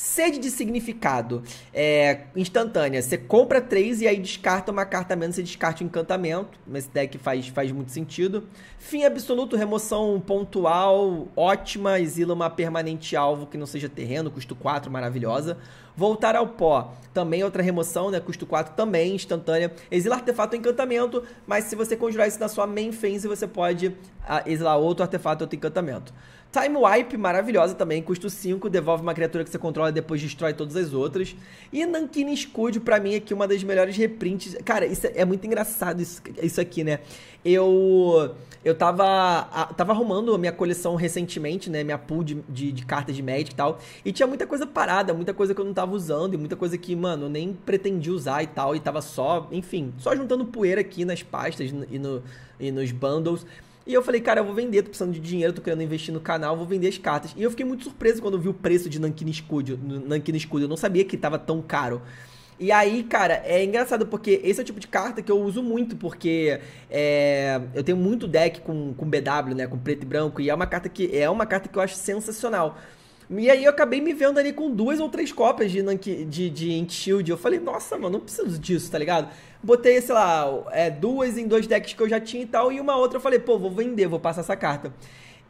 Sede de significado é instantânea. Você compra três e aí descarta uma carta a menos, você descarta o um encantamento. Esse deck faz, faz muito sentido. Fim absoluto, remoção pontual, ótima. Exila uma permanente alvo que não seja terreno, custo 4, maravilhosa. Voltar ao pó, também outra remoção, né? Custo 4 também, instantânea. Exila artefato encantamento, mas se você conjurar isso na sua main phase, você pode ah, exilar outro artefato, outro encantamento. Time Wipe, maravilhosa também, custo 5, devolve uma criatura que você controla e depois destrói todas as outras. E Nankin Scudio, pra mim, aqui uma das melhores reprints. Cara, isso é, é, muito engraçado isso, isso aqui, né? Eu eu tava, a, tava arrumando a minha coleção recentemente, né? Minha pool de, de, de, cartas de Magic e tal. E tinha muita coisa parada, muita coisa que eu não tava usando e muita coisa que, mano, eu nem pretendi usar e tal. E tava só, enfim, só juntando poeira aqui nas pastas e, no, e nos bundles. E eu falei, cara, eu vou vender, tô precisando de dinheiro, tô querendo investir no canal, vou vender as cartas. E eu fiquei muito surpreso quando vi o preço de Nankin Escudo. Nankin Scudio eu não sabia que tava tão caro. E aí, cara, é engraçado porque esse é o tipo de carta que eu uso muito, porque é, eu tenho muito deck com, com BW, né? Com preto e branco, e é uma carta que é uma carta que eu acho sensacional. E aí eu acabei me vendo ali com duas ou três cópias de, de, de Shield. Eu falei, nossa, mano, não preciso disso, tá ligado? Botei, sei lá, é, duas em dois decks que eu já tinha e tal, e uma outra eu falei, pô, vou vender, vou passar essa carta.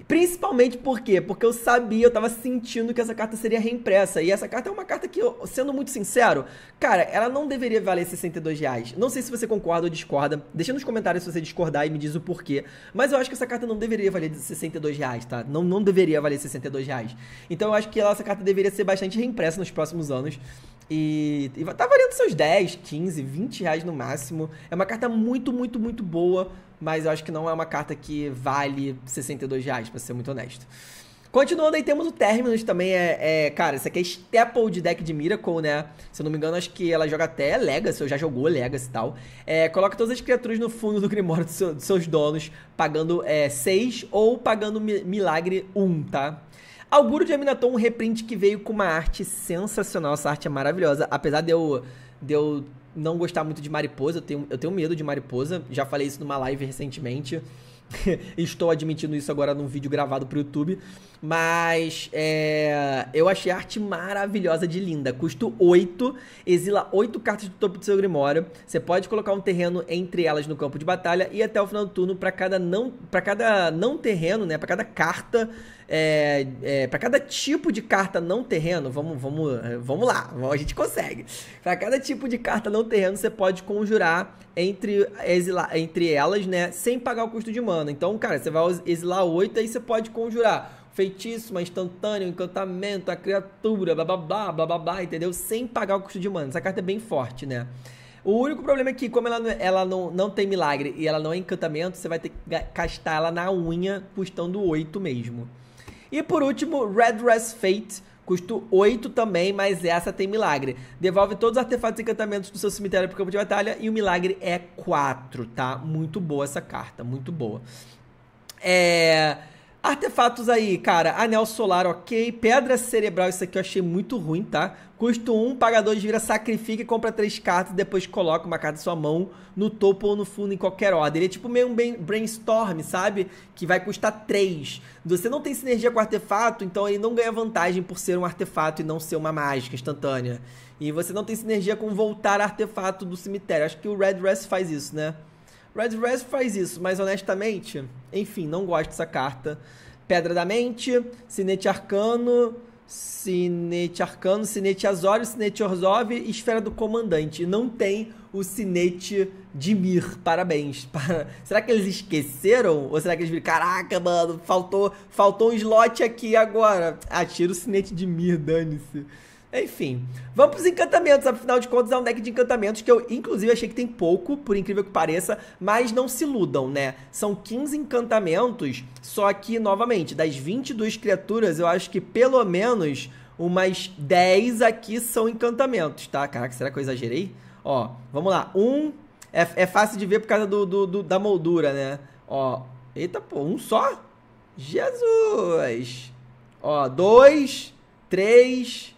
Principalmente por quê? Porque eu sabia, eu tava sentindo que essa carta seria reimpressa. E essa carta é uma carta que, sendo muito sincero, cara, ela não deveria valer 62 reais. Não sei se você concorda ou discorda. Deixa nos comentários se você discordar e me diz o porquê. Mas eu acho que essa carta não deveria valer 62 reais, tá? Não, não deveria valer 62 reais. Então eu acho que essa carta deveria ser bastante reimpressa nos próximos anos. E, e tá valendo seus 10, 15, 20 reais no máximo. É uma carta muito, muito, muito boa mas eu acho que não é uma carta que vale 62 reais, pra ser muito honesto. Continuando aí, temos o Terminus também, é, é cara, isso aqui é Staple de deck de Miracle, né? Se eu não me engano, acho que ela joga até Legacy, ou já jogou Legacy e tal. É, coloca todas as criaturas no fundo do Grimório dos seu, seus donos, pagando 6 é, ou pagando mi Milagre 1, um, tá? Auguro de Aminaton, um reprint que veio com uma arte sensacional, essa arte é maravilhosa, apesar de eu, de eu não gostar muito de mariposa, eu tenho, eu tenho medo de mariposa, já falei isso numa live recentemente. (laughs) Estou admitindo isso agora num vídeo gravado pro YouTube. Mas é, eu achei a arte maravilhosa de linda. Custo 8, exila 8 cartas do topo do seu grimório. Você pode colocar um terreno entre elas no campo de batalha e até o final do turno para cada não para cada não terreno, né, para cada carta é, é, para cada tipo de carta não terreno, vamos, vamos, é, vamos lá, a gente consegue. Para cada tipo de carta não terreno, você pode conjurar entre, entre elas, né? Sem pagar o custo de mana. Então, cara, você vai exilar 8 aí você pode conjurar feitiço, uma instantânea, um encantamento, a criatura, blá blá blá blá blá blá, entendeu? Sem pagar o custo de mana. Essa carta é bem forte, né? O único problema é que, como ela, não, é, ela não, não tem milagre e ela não é encantamento, você vai ter que gastar ela na unha, custando 8 mesmo. E por último, Red Dress Fate. Custo 8 também, mas essa tem milagre. Devolve todos os artefatos e encantamentos do seu cemitério pro campo de batalha. E o milagre é 4, tá? Muito boa essa carta, muito boa. É. Artefatos aí, cara. Anel solar, ok. Pedra cerebral, isso aqui eu achei muito ruim, tá? Custo 1, um, pagador de vira, sacrifica e compra 3 cartas e depois coloca uma carta em sua mão no topo ou no fundo, em qualquer ordem. Ele é tipo meio um brainstorm, sabe? Que vai custar 3. Você não tem sinergia com artefato, então ele não ganha vantagem por ser um artefato e não ser uma mágica instantânea. E você não tem sinergia com voltar artefato do cemitério. Acho que o Red faz isso, né? Red Res faz isso, mas honestamente, enfim, não gosto dessa carta. Pedra da Mente, Sinete Arcano, Sinete Arcano, Sinete Azório, Sinete Orzov e Esfera do Comandante. Não tem o Sinete de Mir. Parabéns. (laughs) Para... Será que eles esqueceram? Ou será que eles viram? Caraca, mano, faltou, faltou um slot aqui agora. Ah, tira o Sinete de Mir, dane-se. Enfim, vamos pros encantamentos. Afinal de contas, é um deck de encantamentos que eu, inclusive, achei que tem pouco, por incrível que pareça, mas não se iludam, né? São 15 encantamentos, só que, novamente, das 22 criaturas, eu acho que pelo menos umas 10 aqui são encantamentos, tá? Caraca, será que eu exagerei? Ó, vamos lá. Um é, é fácil de ver por causa do, do, do, da moldura, né? Ó, eita, pô, um só? Jesus! Ó, dois, três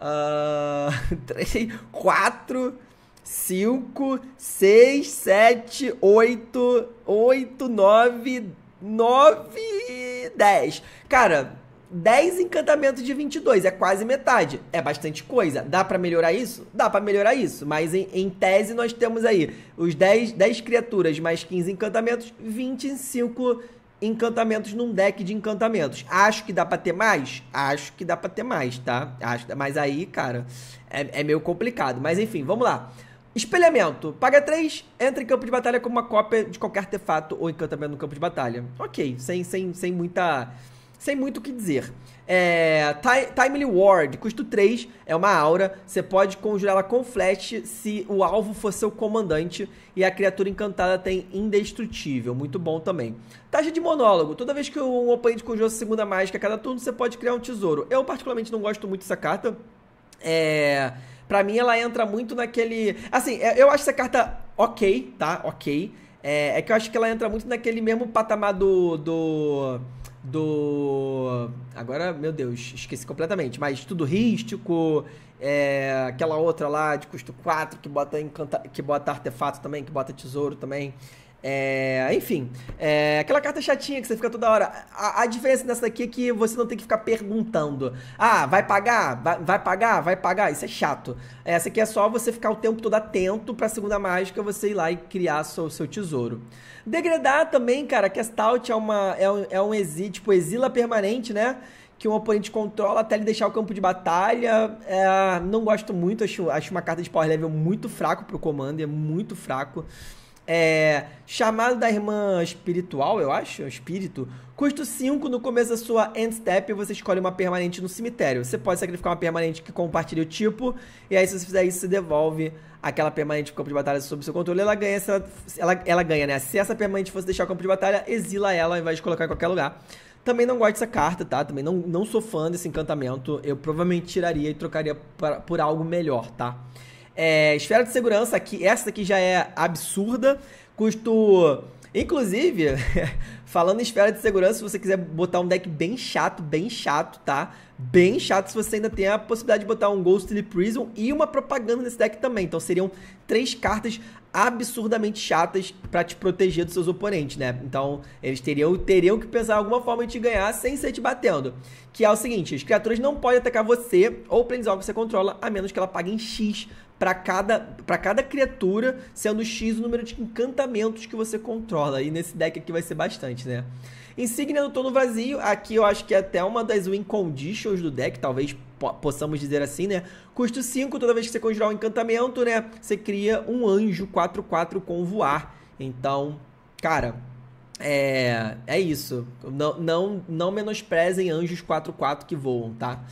Uh, 3, 4, 5, 6, 7, 8, 8, 9, 9, 10. Cara, 10 encantamentos de 22, é quase metade. É bastante coisa. Dá para melhorar isso? Dá para melhorar isso, mas em, em, tese nós temos aí os 10, 10 criaturas mais 15 encantamentos, 25 encantamentos num deck de encantamentos. Acho que dá pra ter mais? Acho que dá pra ter mais, tá? Acho, mas aí, cara, é, é meio complicado. Mas enfim, vamos lá. Espelhamento. Paga 3, entra em campo de batalha como uma cópia de qualquer artefato ou encantamento no campo de batalha. Ok, sem, sem, sem muita. Sem muito o que dizer. É, Timely Ward, custo 3, é uma aura. Você pode conjurar ela com flash se o alvo for seu comandante. E a criatura encantada tem indestrutível. Muito bom também. Taxa de monólogo. Toda vez que um oponente conjura a segunda mágica a cada turno, você pode criar um tesouro. Eu, particularmente, não gosto muito dessa carta. É. Pra mim, ela entra muito naquele. Assim, é, eu acho essa carta ok, tá? Ok. É, é que eu acho que ela entra muito naquele mesmo patamar do. do do. Agora, meu Deus, esqueci completamente. Mas tudo rístico, é, aquela outra lá de custo 4 que bota, encanta, que bota artefato também, que bota tesouro também. É, enfim, é, aquela carta chatinha que você fica toda hora. A, a, diferença dessa daqui é que você não tem que ficar perguntando. Ah, vai pagar? Vai, vai pagar? Vai pagar? Isso é chato. Essa aqui é só você ficar o tempo todo atento pra segunda mágica, você ir lá e criar seu, seu tesouro. Degradar também, cara, Cast Out é, uma, é um, é um tipo, exila permanente, né? que um oponente controla até ele deixar o campo de batalha. É, não gosto muito, acho, acho uma carta de power level muito fraco pro comando, é muito fraco. É, chamado da irmã espiritual, eu acho, espírito, custo 5 no começo da sua end step, você escolhe uma permanente no cemitério. Você pode sacrificar uma permanente que compartilha o tipo, e aí se você fizer isso, você devolve aquela permanente pro campo de batalha sob seu controle. Ela ganha, se ela, ela, ela ganha, né? Se essa permanente fosse deixar o campo de batalha, exila ela ao invés de colocar em qualquer lugar. Também não gosto dessa carta, tá? Também não, não sou fã desse encantamento. Eu provavelmente tiraria e trocaria pra, por algo melhor, tá? É, esfera de segurança aqui, essa aqui já é absurda. Custo. Inclusive, (laughs) falando em esfera de segurança, se você quiser botar um deck bem chato, bem chato, tá? Bem chato se você ainda tem a possibilidade de botar um Ghostly Prison e uma propaganda nesse deck também. Então seriam três cartas absurdamente chatas para te proteger dos seus oponentes, né? Então, eles teriam, teriam que pensar em alguma forma de te ganhar sem ser te batendo. Que é o seguinte, as criaturas não podem atacar você ou o Planeswalker que você controla, a menos que ela pague em X para cada, para cada criatura, sendo X o número de encantamentos que você controla. E nesse deck aqui vai ser bastante, né? Insígnia do Tono Vazio, aqui eu acho que é até uma das win conditions do deck, talvez possamos dizer assim, né? Custo 5, toda vez que você conjurar um encantamento, né? Você cria um anjo 4-4 com voar. Então, cara, é, é isso. Não, não, não menosprezem anjos 4-4 que voam, tá?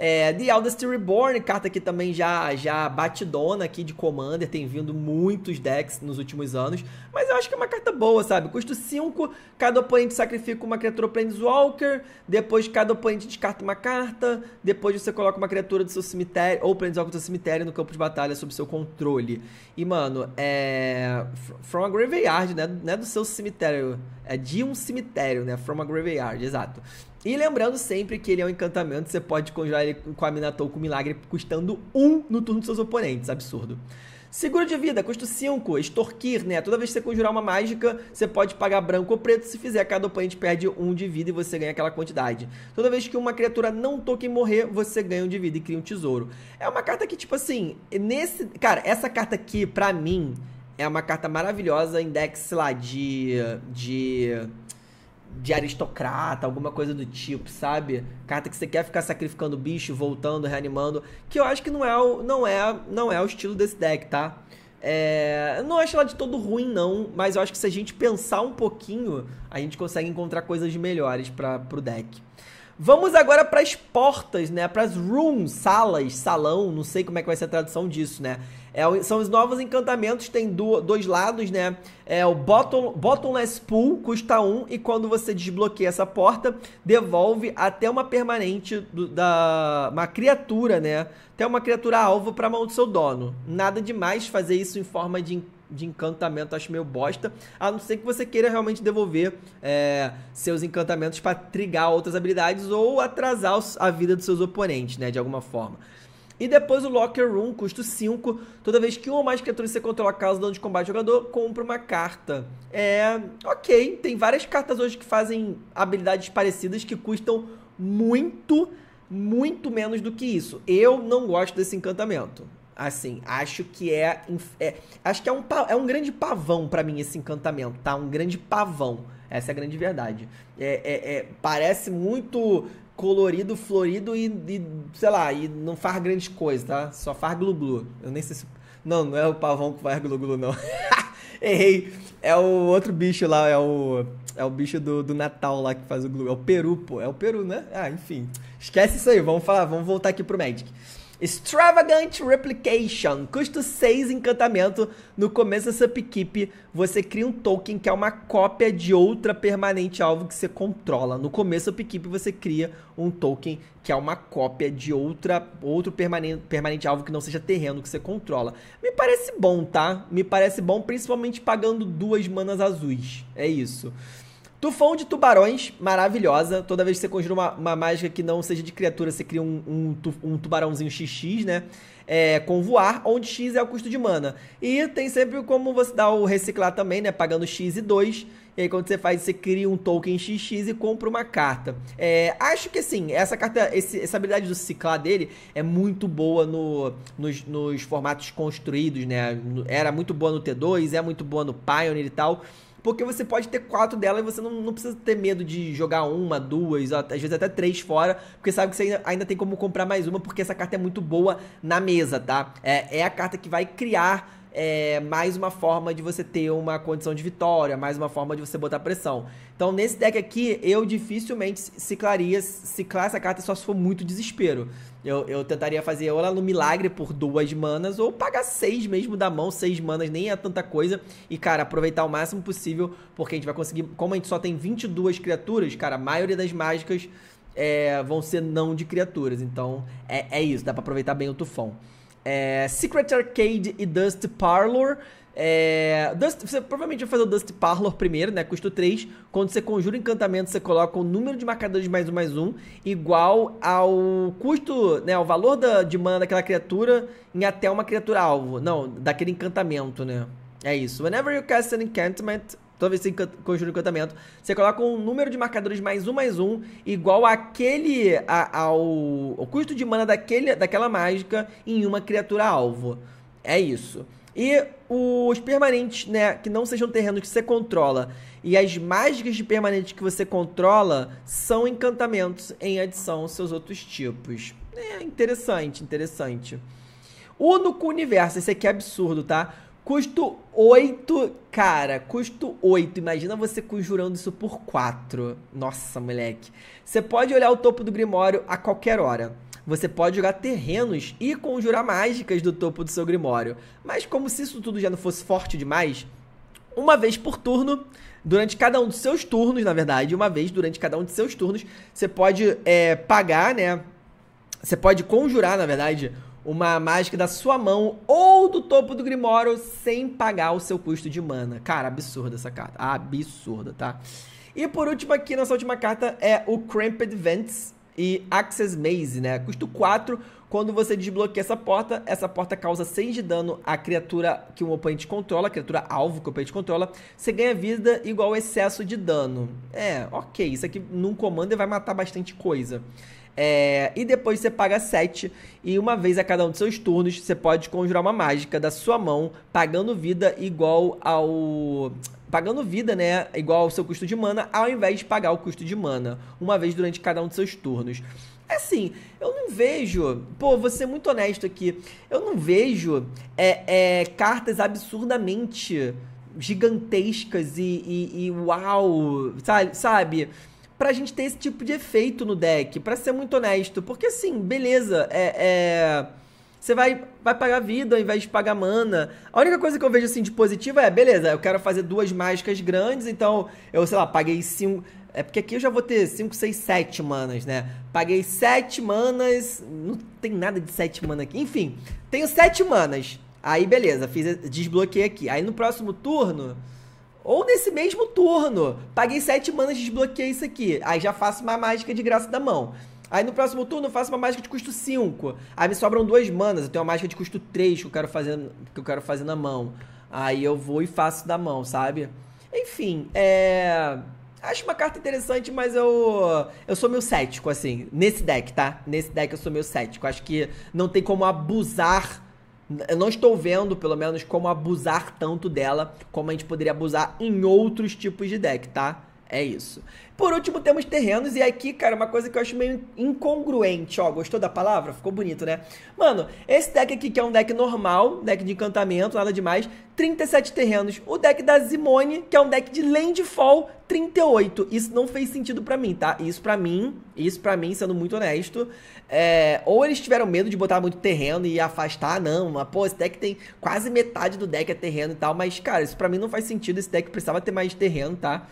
É, The Eldest Reborn, carta que também já, já batidona aqui de Commander, tem vindo muitos decks nos últimos anos, mas eu acho que é uma carta boa, sabe? Custa 5, cada oponente sacrifica uma criatura Planeswalker, depois cada oponente descarta uma carta, depois você coloca uma criatura do seu cemitério, ou Planeswalker do seu cemitério no campo de batalha sob seu controle. E, mano, é... From a Graveyard, né? Não é do seu cemitério, é de um cemitério, né? From a Graveyard, exato. E lembrando sempre que ele é um encantamento, você pode conjurar ele com a Minatou com milagre, custando 1 um no turno dos seus oponentes. Absurdo. Seguro de vida, custa 5, extorquir, né? Toda vez que você conjurar uma mágica, você pode pagar branco ou preto. Se fizer, cada oponente perde um de vida e você ganha aquela quantidade. Toda vez que uma criatura não toca e morrer, você ganha um de vida e cria um tesouro. É uma carta que, tipo assim, nesse. Cara, essa carta aqui, pra mim, é uma carta maravilhosa index sei lá, de. de de aristocrata, alguma coisa do tipo, sabe? Carta que você quer ficar sacrificando bicho, voltando, reanimando, que eu acho que não é o, não é, não é o estilo desse deck, tá? É, não acho ela de todo ruim, não, mas eu acho que se a gente pensar um pouquinho, a gente consegue encontrar coisas melhores para pro deck. Vamos agora para as portas, né? Para as rooms, salas, salão, não sei como é que vai ser a tradução disso, né? É, são os novos encantamentos, tem do, dois lados, né? É o Bottomless Pool, custa um, e quando você desbloqueia essa porta, devolve até uma permanente do, da uma criatura, né? Até uma criatura alvo para mão do seu dono. Nada demais fazer isso em forma de de encantamento acho meio bosta. A não ser que você queira realmente devolver é, seus encantamentos para trigar outras habilidades ou atrasar a vida dos seus oponentes, né? De alguma forma. E depois o Locker Room, custo 5. Toda vez que uma ou mais criaturas você controla a causa dano de combate do jogador, compra uma carta. É. Ok, tem várias cartas hoje que fazem habilidades parecidas que custam muito, muito menos do que isso. Eu não gosto desse encantamento. Assim, acho que é, é acho que é um, é um grande pavão para mim esse encantamento, tá? Um grande pavão. Essa é a grande verdade. É, é, é, parece muito colorido, florido e, e, sei lá, e não faz grandes coisas, tá? Só faz glu-glu. Eu nem sei se. Não, não é o pavão que faz glu-glu, não. (laughs) Errei. É o outro bicho lá, é o. É o bicho do, do Natal lá que faz o glu. É o Peru, pô. É o Peru, né? Ah, enfim. Esquece isso aí. Vamos falar, vamos voltar aqui pro Magic. Extravagant Replication, custo 6 encantamento. No começo dessa upkeep, você cria um token que é uma cópia de outra permanente alvo que você controla. No começo da upkeep, você cria um token que é uma cópia de outra outro permanente, permanente alvo que não seja terreno que você controla. Me parece bom, tá? Me parece bom, principalmente pagando duas manas azuis. É isso. Tufão de tubarões, maravilhosa. Toda vez que você conjura uma, uma mágica que não seja de criatura, você cria um, um, um tubarãozinho XX, né? É, com voar, onde X é o custo de mana. E tem sempre como você dar o reciclar também, né? Pagando X e 2. E aí quando você faz, você cria um token XX e compra uma carta. É, acho que sim. essa carta, esse, essa habilidade do ciclar dele é muito boa no, nos, nos formatos construídos, né? Era muito boa no T2, é muito boa no Pioneer e tal. Porque você pode ter quatro dela e você não, não precisa ter medo de jogar uma, duas, às vezes até três fora, porque sabe que você ainda, ainda, tem como comprar mais uma, porque essa carta é muito boa na mesa, tá? É, é a carta que vai criar. É, mais uma forma de você ter uma condição de vitória, mais uma forma de você botar pressão. Então, nesse deck aqui, eu dificilmente ciclaria, ciclar essa carta só se for muito desespero. Eu, eu tentaria fazer ela no milagre por duas manas, ou pagar seis mesmo da mão, seis manas nem é tanta coisa. E, cara, aproveitar o máximo possível, porque a gente vai conseguir. Como a gente só tem 22 criaturas, cara, a maioria das mágicas é, vão ser não de criaturas. Então, é, é isso, dá pra aproveitar bem o tufão. É, Secret Arcade e Dust Parlor. É, Dust, você provavelmente vai fazer o Dust Parlor primeiro, né? Custo 3. Quando você conjura encantamento, você coloca o número de marcadores mais um mais um igual ao custo, né? O valor da, de mana daquela criatura em até uma criatura alvo. Não, daquele encantamento, né? É isso. Whenever you cast an encantment, toda vez que você conjura um encantamento, você coloca um número de marcadores mais um mais um igual àquele, a, ao, ao custo de mana daquele, daquela mágica em uma criatura alvo. É isso. E os permanentes, né, que não sejam terrenos que você controla, e as mágicas de permanente que você controla são encantamentos em adição aos seus outros tipos. É interessante, interessante. com universo, esse aqui é absurdo, tá? Custo 8, cara, custo 8. Imagina você conjurando isso por 4. Nossa, moleque. Você pode olhar o topo do Grimório a qualquer hora. Você pode jogar terrenos e conjurar mágicas do topo do seu Grimório. Mas como se isso tudo já não fosse forte demais, uma vez por turno, durante cada um dos seus turnos, na verdade, uma vez durante cada um dos seus turnos, você pode é, pagar, né? Você pode conjurar, na verdade, uma mágica da sua mão ou do topo do Grimório sem pagar o seu custo de mana. Cara, absurda essa carta. Absurda, tá? E por último aqui, nossa última carta é o Cramped Vents, e Access Maze, né? Custo 4. Quando você desbloqueia essa porta, essa porta causa 6 de dano à criatura que o oponente controla, criatura alvo que o oponente controla. Você ganha vida igual ao excesso de dano. É, ok. Isso aqui num comando vai matar bastante coisa. É, e depois você paga 7. E uma vez a cada um de seus turnos, você pode conjurar uma mágica da sua mão, pagando vida igual ao. Pagando vida, né? Igual ao seu custo de mana, ao invés de pagar o custo de mana. Uma vez durante cada um de seus turnos. É assim, eu não vejo. Pô, vou ser muito honesto aqui. Eu não vejo é, é, cartas absurdamente gigantescas e, e, e uau, sabe? sabe? pra gente ter esse tipo de efeito no deck, para ser muito honesto. Porque assim, beleza, é, é. Você vai, vai pagar vida ao invés de pagar mana. A única coisa que eu vejo assim de positiva é, beleza, eu quero fazer duas mágicas grandes, então eu, sei lá, paguei cinco. É porque aqui eu já vou ter cinco, seis, sete manas, né? Paguei sete manas. Não tem nada de sete manas aqui. Enfim, tenho sete manas. Aí beleza, fiz desbloqueei aqui. Aí no próximo turno, ou nesse mesmo turno, paguei 7 manas e desbloqueei isso aqui. Aí já faço uma mágica de graça da mão. Aí no próximo turno eu faço uma mágica de custo 5. Aí me sobram duas manas. Eu tenho uma mágica de custo 3 que eu quero fazer, que eu quero fazer na mão. Aí eu vou e faço da mão, sabe? Enfim, é. Acho uma carta interessante, mas eu eu sou meio cético, assim. Nesse deck, tá? Nesse deck eu sou meio cético. Acho que não tem como abusar eu não estou vendo, pelo menos, como abusar tanto dela como a gente poderia abusar em outros tipos de deck, tá? É isso. Por último, temos terrenos, e aqui, cara, uma coisa que eu acho meio incongruente, ó. Gostou da palavra? Ficou bonito, né? Mano, esse deck aqui, que é um deck normal, deck de encantamento, nada demais, 37 terrenos. O deck da Zimone, que é um deck de landfall, 38. Isso não fez sentido para mim, tá? Isso para mim, isso para mim, sendo muito honesto, é... ou eles tiveram medo de botar muito terreno e afastar, não, mas, pô, esse deck tem quase metade do deck é terreno e tal, mas, cara, isso para mim não faz sentido, esse deck precisava ter mais terreno, tá?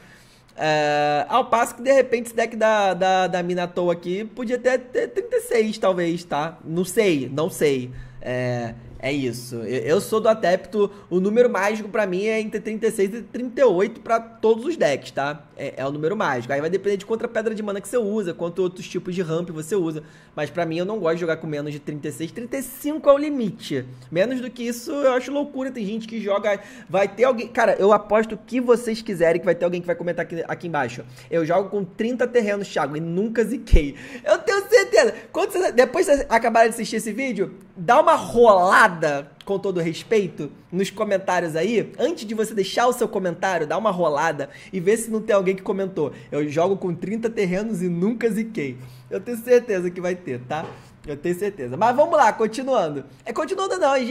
É, ao passo que, de repente, esse deck da, da, da Minato aqui podia ter, ter 36, talvez, tá? Não sei, não sei. É, é isso. Eu, eu sou do adepto. O número mágico para mim é entre 36 e 38 para todos os decks, tá? É, é, o número mágico. Aí vai depender de quanta pedra de mana que você usa, quanto outros tipos de ramp você usa. Mas para mim eu não gosto de jogar com menos de 36. 35 é o limite. Menos do que isso eu acho loucura. Tem gente que joga. Vai ter alguém. Cara, eu aposto o que vocês quiserem que vai ter alguém que vai comentar aqui, aqui embaixo. Eu jogo com 30 terrenos, Thiago, e nunca ziquei. Eu tenho certeza. Quando você, depois acabar de assistir esse vídeo, dá uma rolada, com todo respeito, nos comentários aí. Antes de você deixar o seu comentário, dá uma rolada e vê se não tem alguém que comentou. Eu jogo com 30 terrenos e nunca ziquei. Eu tenho certeza que vai ter, tá? Eu tenho certeza. Mas vamos lá, continuando. É continuando não, acho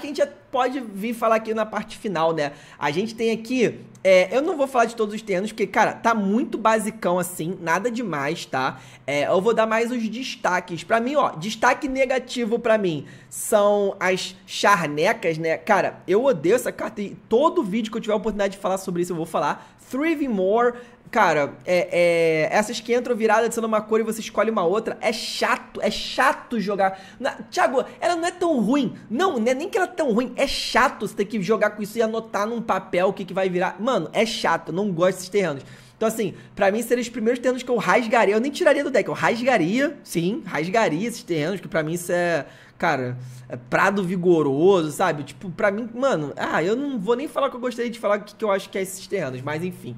que a gente já pode vir falar aqui na parte final, né? A gente tem aqui, é, eu não vou falar de todos os termos, porque, cara, tá muito basicão assim, nada demais, tá? É, eu vou dar mais os destaques. Para mim, ó, destaque negativo para mim são as charnecas, né? Cara, eu odeio essa carta e todo vídeo que eu tiver a oportunidade de falar sobre isso eu vou falar. Thriving More, Cara, é, é, essas que entram viradas sendo uma cor e você escolhe uma outra, é chato, é chato jogar. Na, Thiago, ela não é tão ruim. Não, não é nem que ela é tão ruim, é chato você ter que jogar com isso e anotar num papel o que, que vai virar. Mano, é chato, não gosto desses terrenos. Então, assim, para mim seriam os primeiros terrenos que eu rasgaria. Eu nem tiraria do deck, eu rasgaria, sim, rasgaria esses terrenos, que para mim isso é cara, é prado vigoroso, sabe? Tipo, pra mim, mano, ah, eu não vou nem falar que eu gostaria de falar o que, que eu acho que é esses terrenos, mas enfim.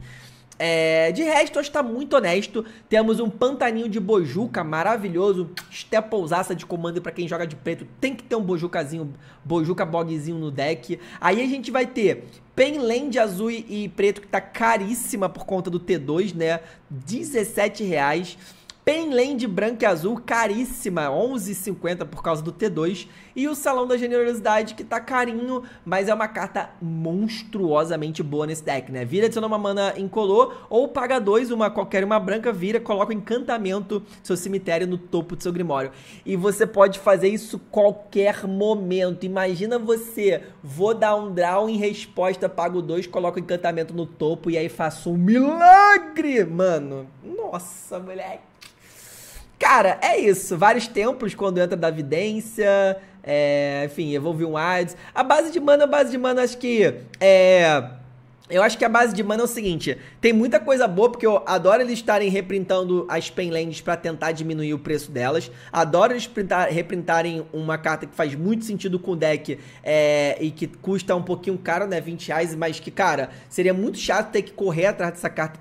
É, de resto, acho que tá muito honesto. Temos um pantaninho de bojuca maravilhoso. Steppousaça de comando para quem joga de preto. Tem que ter um bojucazinho, bojuca bogzinho no deck. Aí a gente vai ter Penland azul e preto, que tá caríssima por conta do T2, né? 17 reais. Penland branca e azul, caríssima, 11,50 por causa do T2. E o Salão da Generosidade, que tá carinho, mas é uma carta monstruosamente boa nesse deck, né? Vira adiciona uma mana incolor, ou paga dois, uma qualquer uma branca, vira, coloca o encantamento do seu cemitério no topo do seu grimório. E você pode fazer isso qualquer momento. Imagina você, vou dar um draw em resposta, pago dois, coloco o encantamento no topo e aí faço um milagre, mano. Nossa, moleque. Cara, é isso. Vários templos quando entra da vidência. É, enfim, evolve um ads. A base de mana, a base de mana, acho que. É eu acho que a base de mana é o seguinte: tem muita coisa boa, porque eu adoro eles estarem reprintando as penlands para tentar diminuir o preço delas. Adoro eles printar, reprintarem uma carta que faz muito sentido com o deck é, e que custa um pouquinho caro, né? 20 reais, mas que, cara, seria muito chato ter que correr atrás dessa carta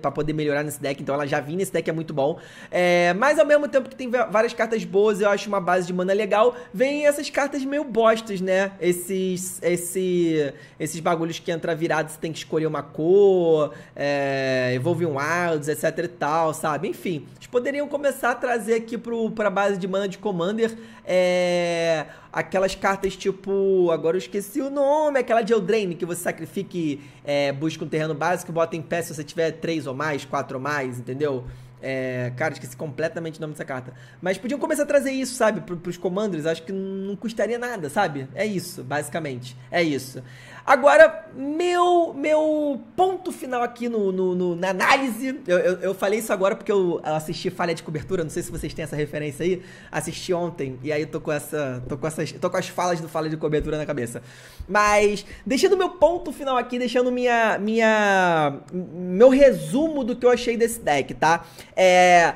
para poder melhorar nesse deck. Então ela já vinha, nesse deck é muito bom. É, mas ao mesmo tempo que tem várias cartas boas, eu acho uma base de mana legal, vem essas cartas meio bostas, né? Esses, esse, esses bagulhos que entra virado, você tem tem que escolher uma cor, é, um Wilds, etc e tal, sabe? Enfim, eles poderiam começar a trazer aqui pro, pra base de mana de Commander é, aquelas cartas tipo. Agora eu esqueci o nome, aquela de Eldraine que você sacrifique, é, busca um terreno básico, bota em pé se você tiver 3 ou mais, 4 ou mais, entendeu? É, cara, esqueci completamente o nome dessa carta. Mas podiam começar a trazer isso, sabe? Pro, pros commanders. Acho que não custaria nada, sabe? É isso, basicamente. É isso. Agora, meu meu ponto final aqui no, no, no na análise, eu, eu, eu, falei isso agora porque eu assisti Falha de Cobertura, não sei se vocês têm essa referência aí, assisti ontem e aí tô com essa, tô com essas, tô com as falas do Falha de Cobertura na cabeça. Mas deixando meu ponto final aqui, deixando minha minha meu resumo do que eu achei desse deck, tá? É,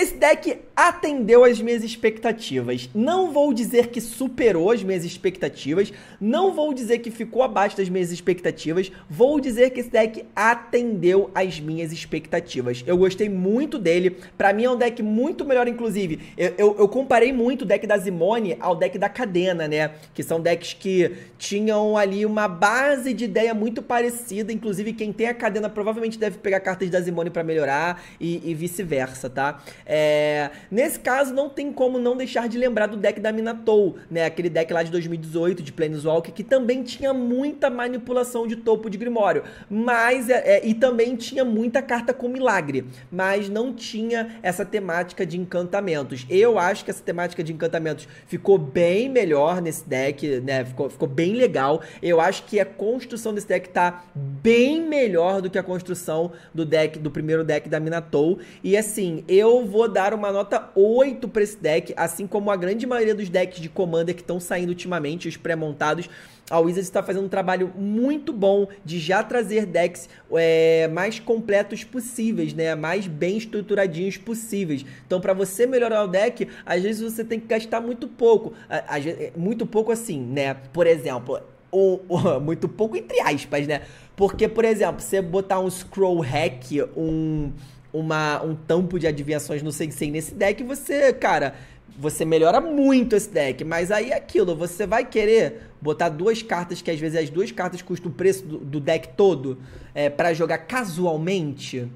esse deck atendeu as minhas expectativas. Não vou dizer que superou as minhas expectativas, não vou dizer que ficou abaixo das minhas expectativas, vou dizer que esse deck atendeu as minhas expectativas. Eu gostei muito dele, para mim é um deck muito melhor, inclusive. Eu, eu, eu, comparei muito o deck da Zimone ao deck da Cadena, né? Que são decks que tinham ali uma base de ideia muito parecida, inclusive quem tem a Cadena provavelmente deve pegar cartas da Zimone para melhorar e, e vice-versa, tá? É... Nesse caso, não tem como não deixar de lembrar do deck da Minatou, né? Aquele deck lá de 2018 de Planeswalker, que também tinha muita manipulação de topo de Grimório, mas é, é, e também tinha muita carta com milagre, mas não tinha essa temática de encantamentos. Eu acho que essa temática de encantamentos ficou bem melhor nesse deck, né? Ficou, ficou bem legal. Eu acho que a construção desse deck tá bem melhor do que a construção do deck do primeiro deck da Minatou. E assim, eu vou vou dar uma nota 8 para esse deck, assim como a grande maioria dos decks de Commander que estão saindo ultimamente, os pré-montados. A Wizards está fazendo um trabalho muito bom de já trazer decks é, mais completos possíveis, né? Mais bem estruturadinhos possíveis. Então, para você melhorar o deck, às vezes você tem que gastar muito pouco. Às vezes, é, muito pouco assim, né? Por exemplo, ou, (laughs) muito pouco entre aspas, né? Porque, por exemplo, você botar um Scroll Hack, um uma, um tampo de adivinhações no Sensei nesse deck, você, cara, você melhora muito esse deck. Mas aí é aquilo, você vai querer botar duas cartas, que às vezes as duas cartas custam o preço do, do deck todo, é, para jogar casualmente.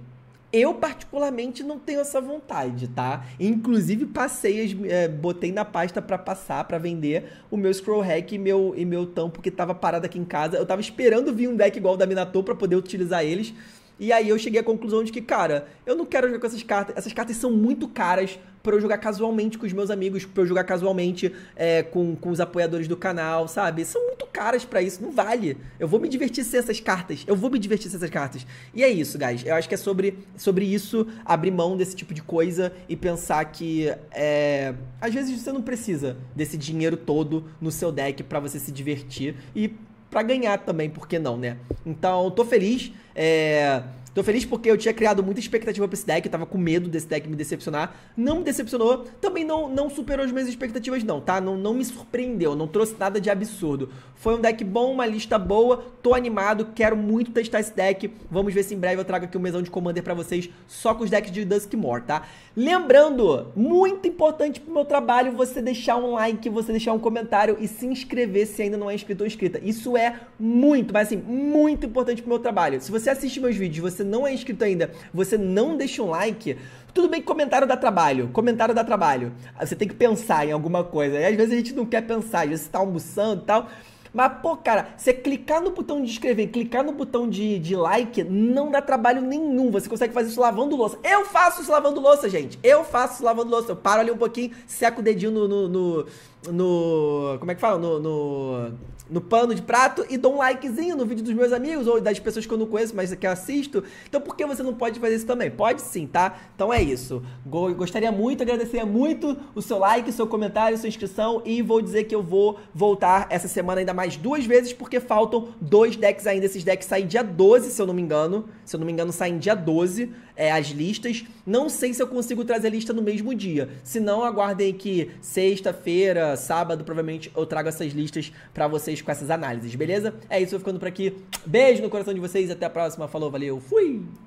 Eu, particularmente, não tenho essa vontade, tá? Inclusive, passei, é, botei na pasta para passar, para vender o meu Scroll Hack e meu, e meu tampo que tava parado aqui em casa. Eu tava esperando vir um deck igual o da Minato para poder utilizar eles. E aí eu cheguei à conclusão de que, cara, eu não quero jogar com essas cartas. Essas cartas são muito caras para eu jogar casualmente com os meus amigos, para eu jogar casualmente é, com, com os apoiadores do canal, sabe? São muito caras para isso, não vale. Eu vou me divertir sem essas cartas. Eu vou me divertir sem essas cartas. E é isso, guys. Eu acho que é sobre, sobre isso, abrir mão desse tipo de coisa e pensar que é, às vezes você não precisa desse dinheiro todo no seu deck para você se divertir e para ganhar também, por que não, né? Então, tô feliz. É. Tô feliz porque eu tinha criado muita expectativa pra esse deck, eu tava com medo desse deck me decepcionar. Não me decepcionou, também não, não superou as minhas expectativas não, tá? Não, não me surpreendeu, não trouxe nada de absurdo. Foi um deck bom, uma lista boa, tô animado, quero muito testar esse deck. Vamos ver se em breve eu trago aqui um mesão de Commander pra vocês, só com os decks de Duskmore, tá? Lembrando, muito importante pro meu trabalho você deixar um like, você deixar um comentário e se inscrever se ainda não é inscrito ou inscrita. Isso é muito, mas assim, muito importante pro meu trabalho. Se você você assiste meus vídeos, você não é inscrito ainda, você não deixa um like, tudo bem que comentário dá trabalho, comentário dá trabalho. Ah, você tem que pensar em alguma coisa. E às vezes a gente não quer pensar, já vezes você tá almoçando e tal. Mas, pô, cara, você clicar no botão de inscrever, clicar no botão de, de like, não dá trabalho nenhum. Você consegue fazer isso lavando louça. Eu faço isso lavando louça, gente. Eu faço isso lavando louça. Eu paro ali um pouquinho, seco o dedinho no. no, no, no como é que fala? No, no, no pano de prato e dou um likezinho no vídeo dos meus amigos ou das pessoas que eu não conheço, mas que eu assisto. Então por que você não pode fazer isso também? Pode sim, tá? Então é isso. Gostaria muito, agradecer muito o seu like, o seu comentário, a sua inscrição e vou dizer que eu vou voltar essa semana ainda mais duas vezes porque faltam dois decks ainda. Esses decks saem dia 12, se eu não me engano. Se eu não me engano, saem dia 12 é, as listas. Não sei se eu consigo trazer a lista no mesmo dia. Se não, aguardem que sexta-feira, sábado, provavelmente eu trago essas listas para vocês com essas análises, beleza? É isso, eu ficando por aqui. Beijo no coração de vocês, até a próxima. Falou, valeu, fui!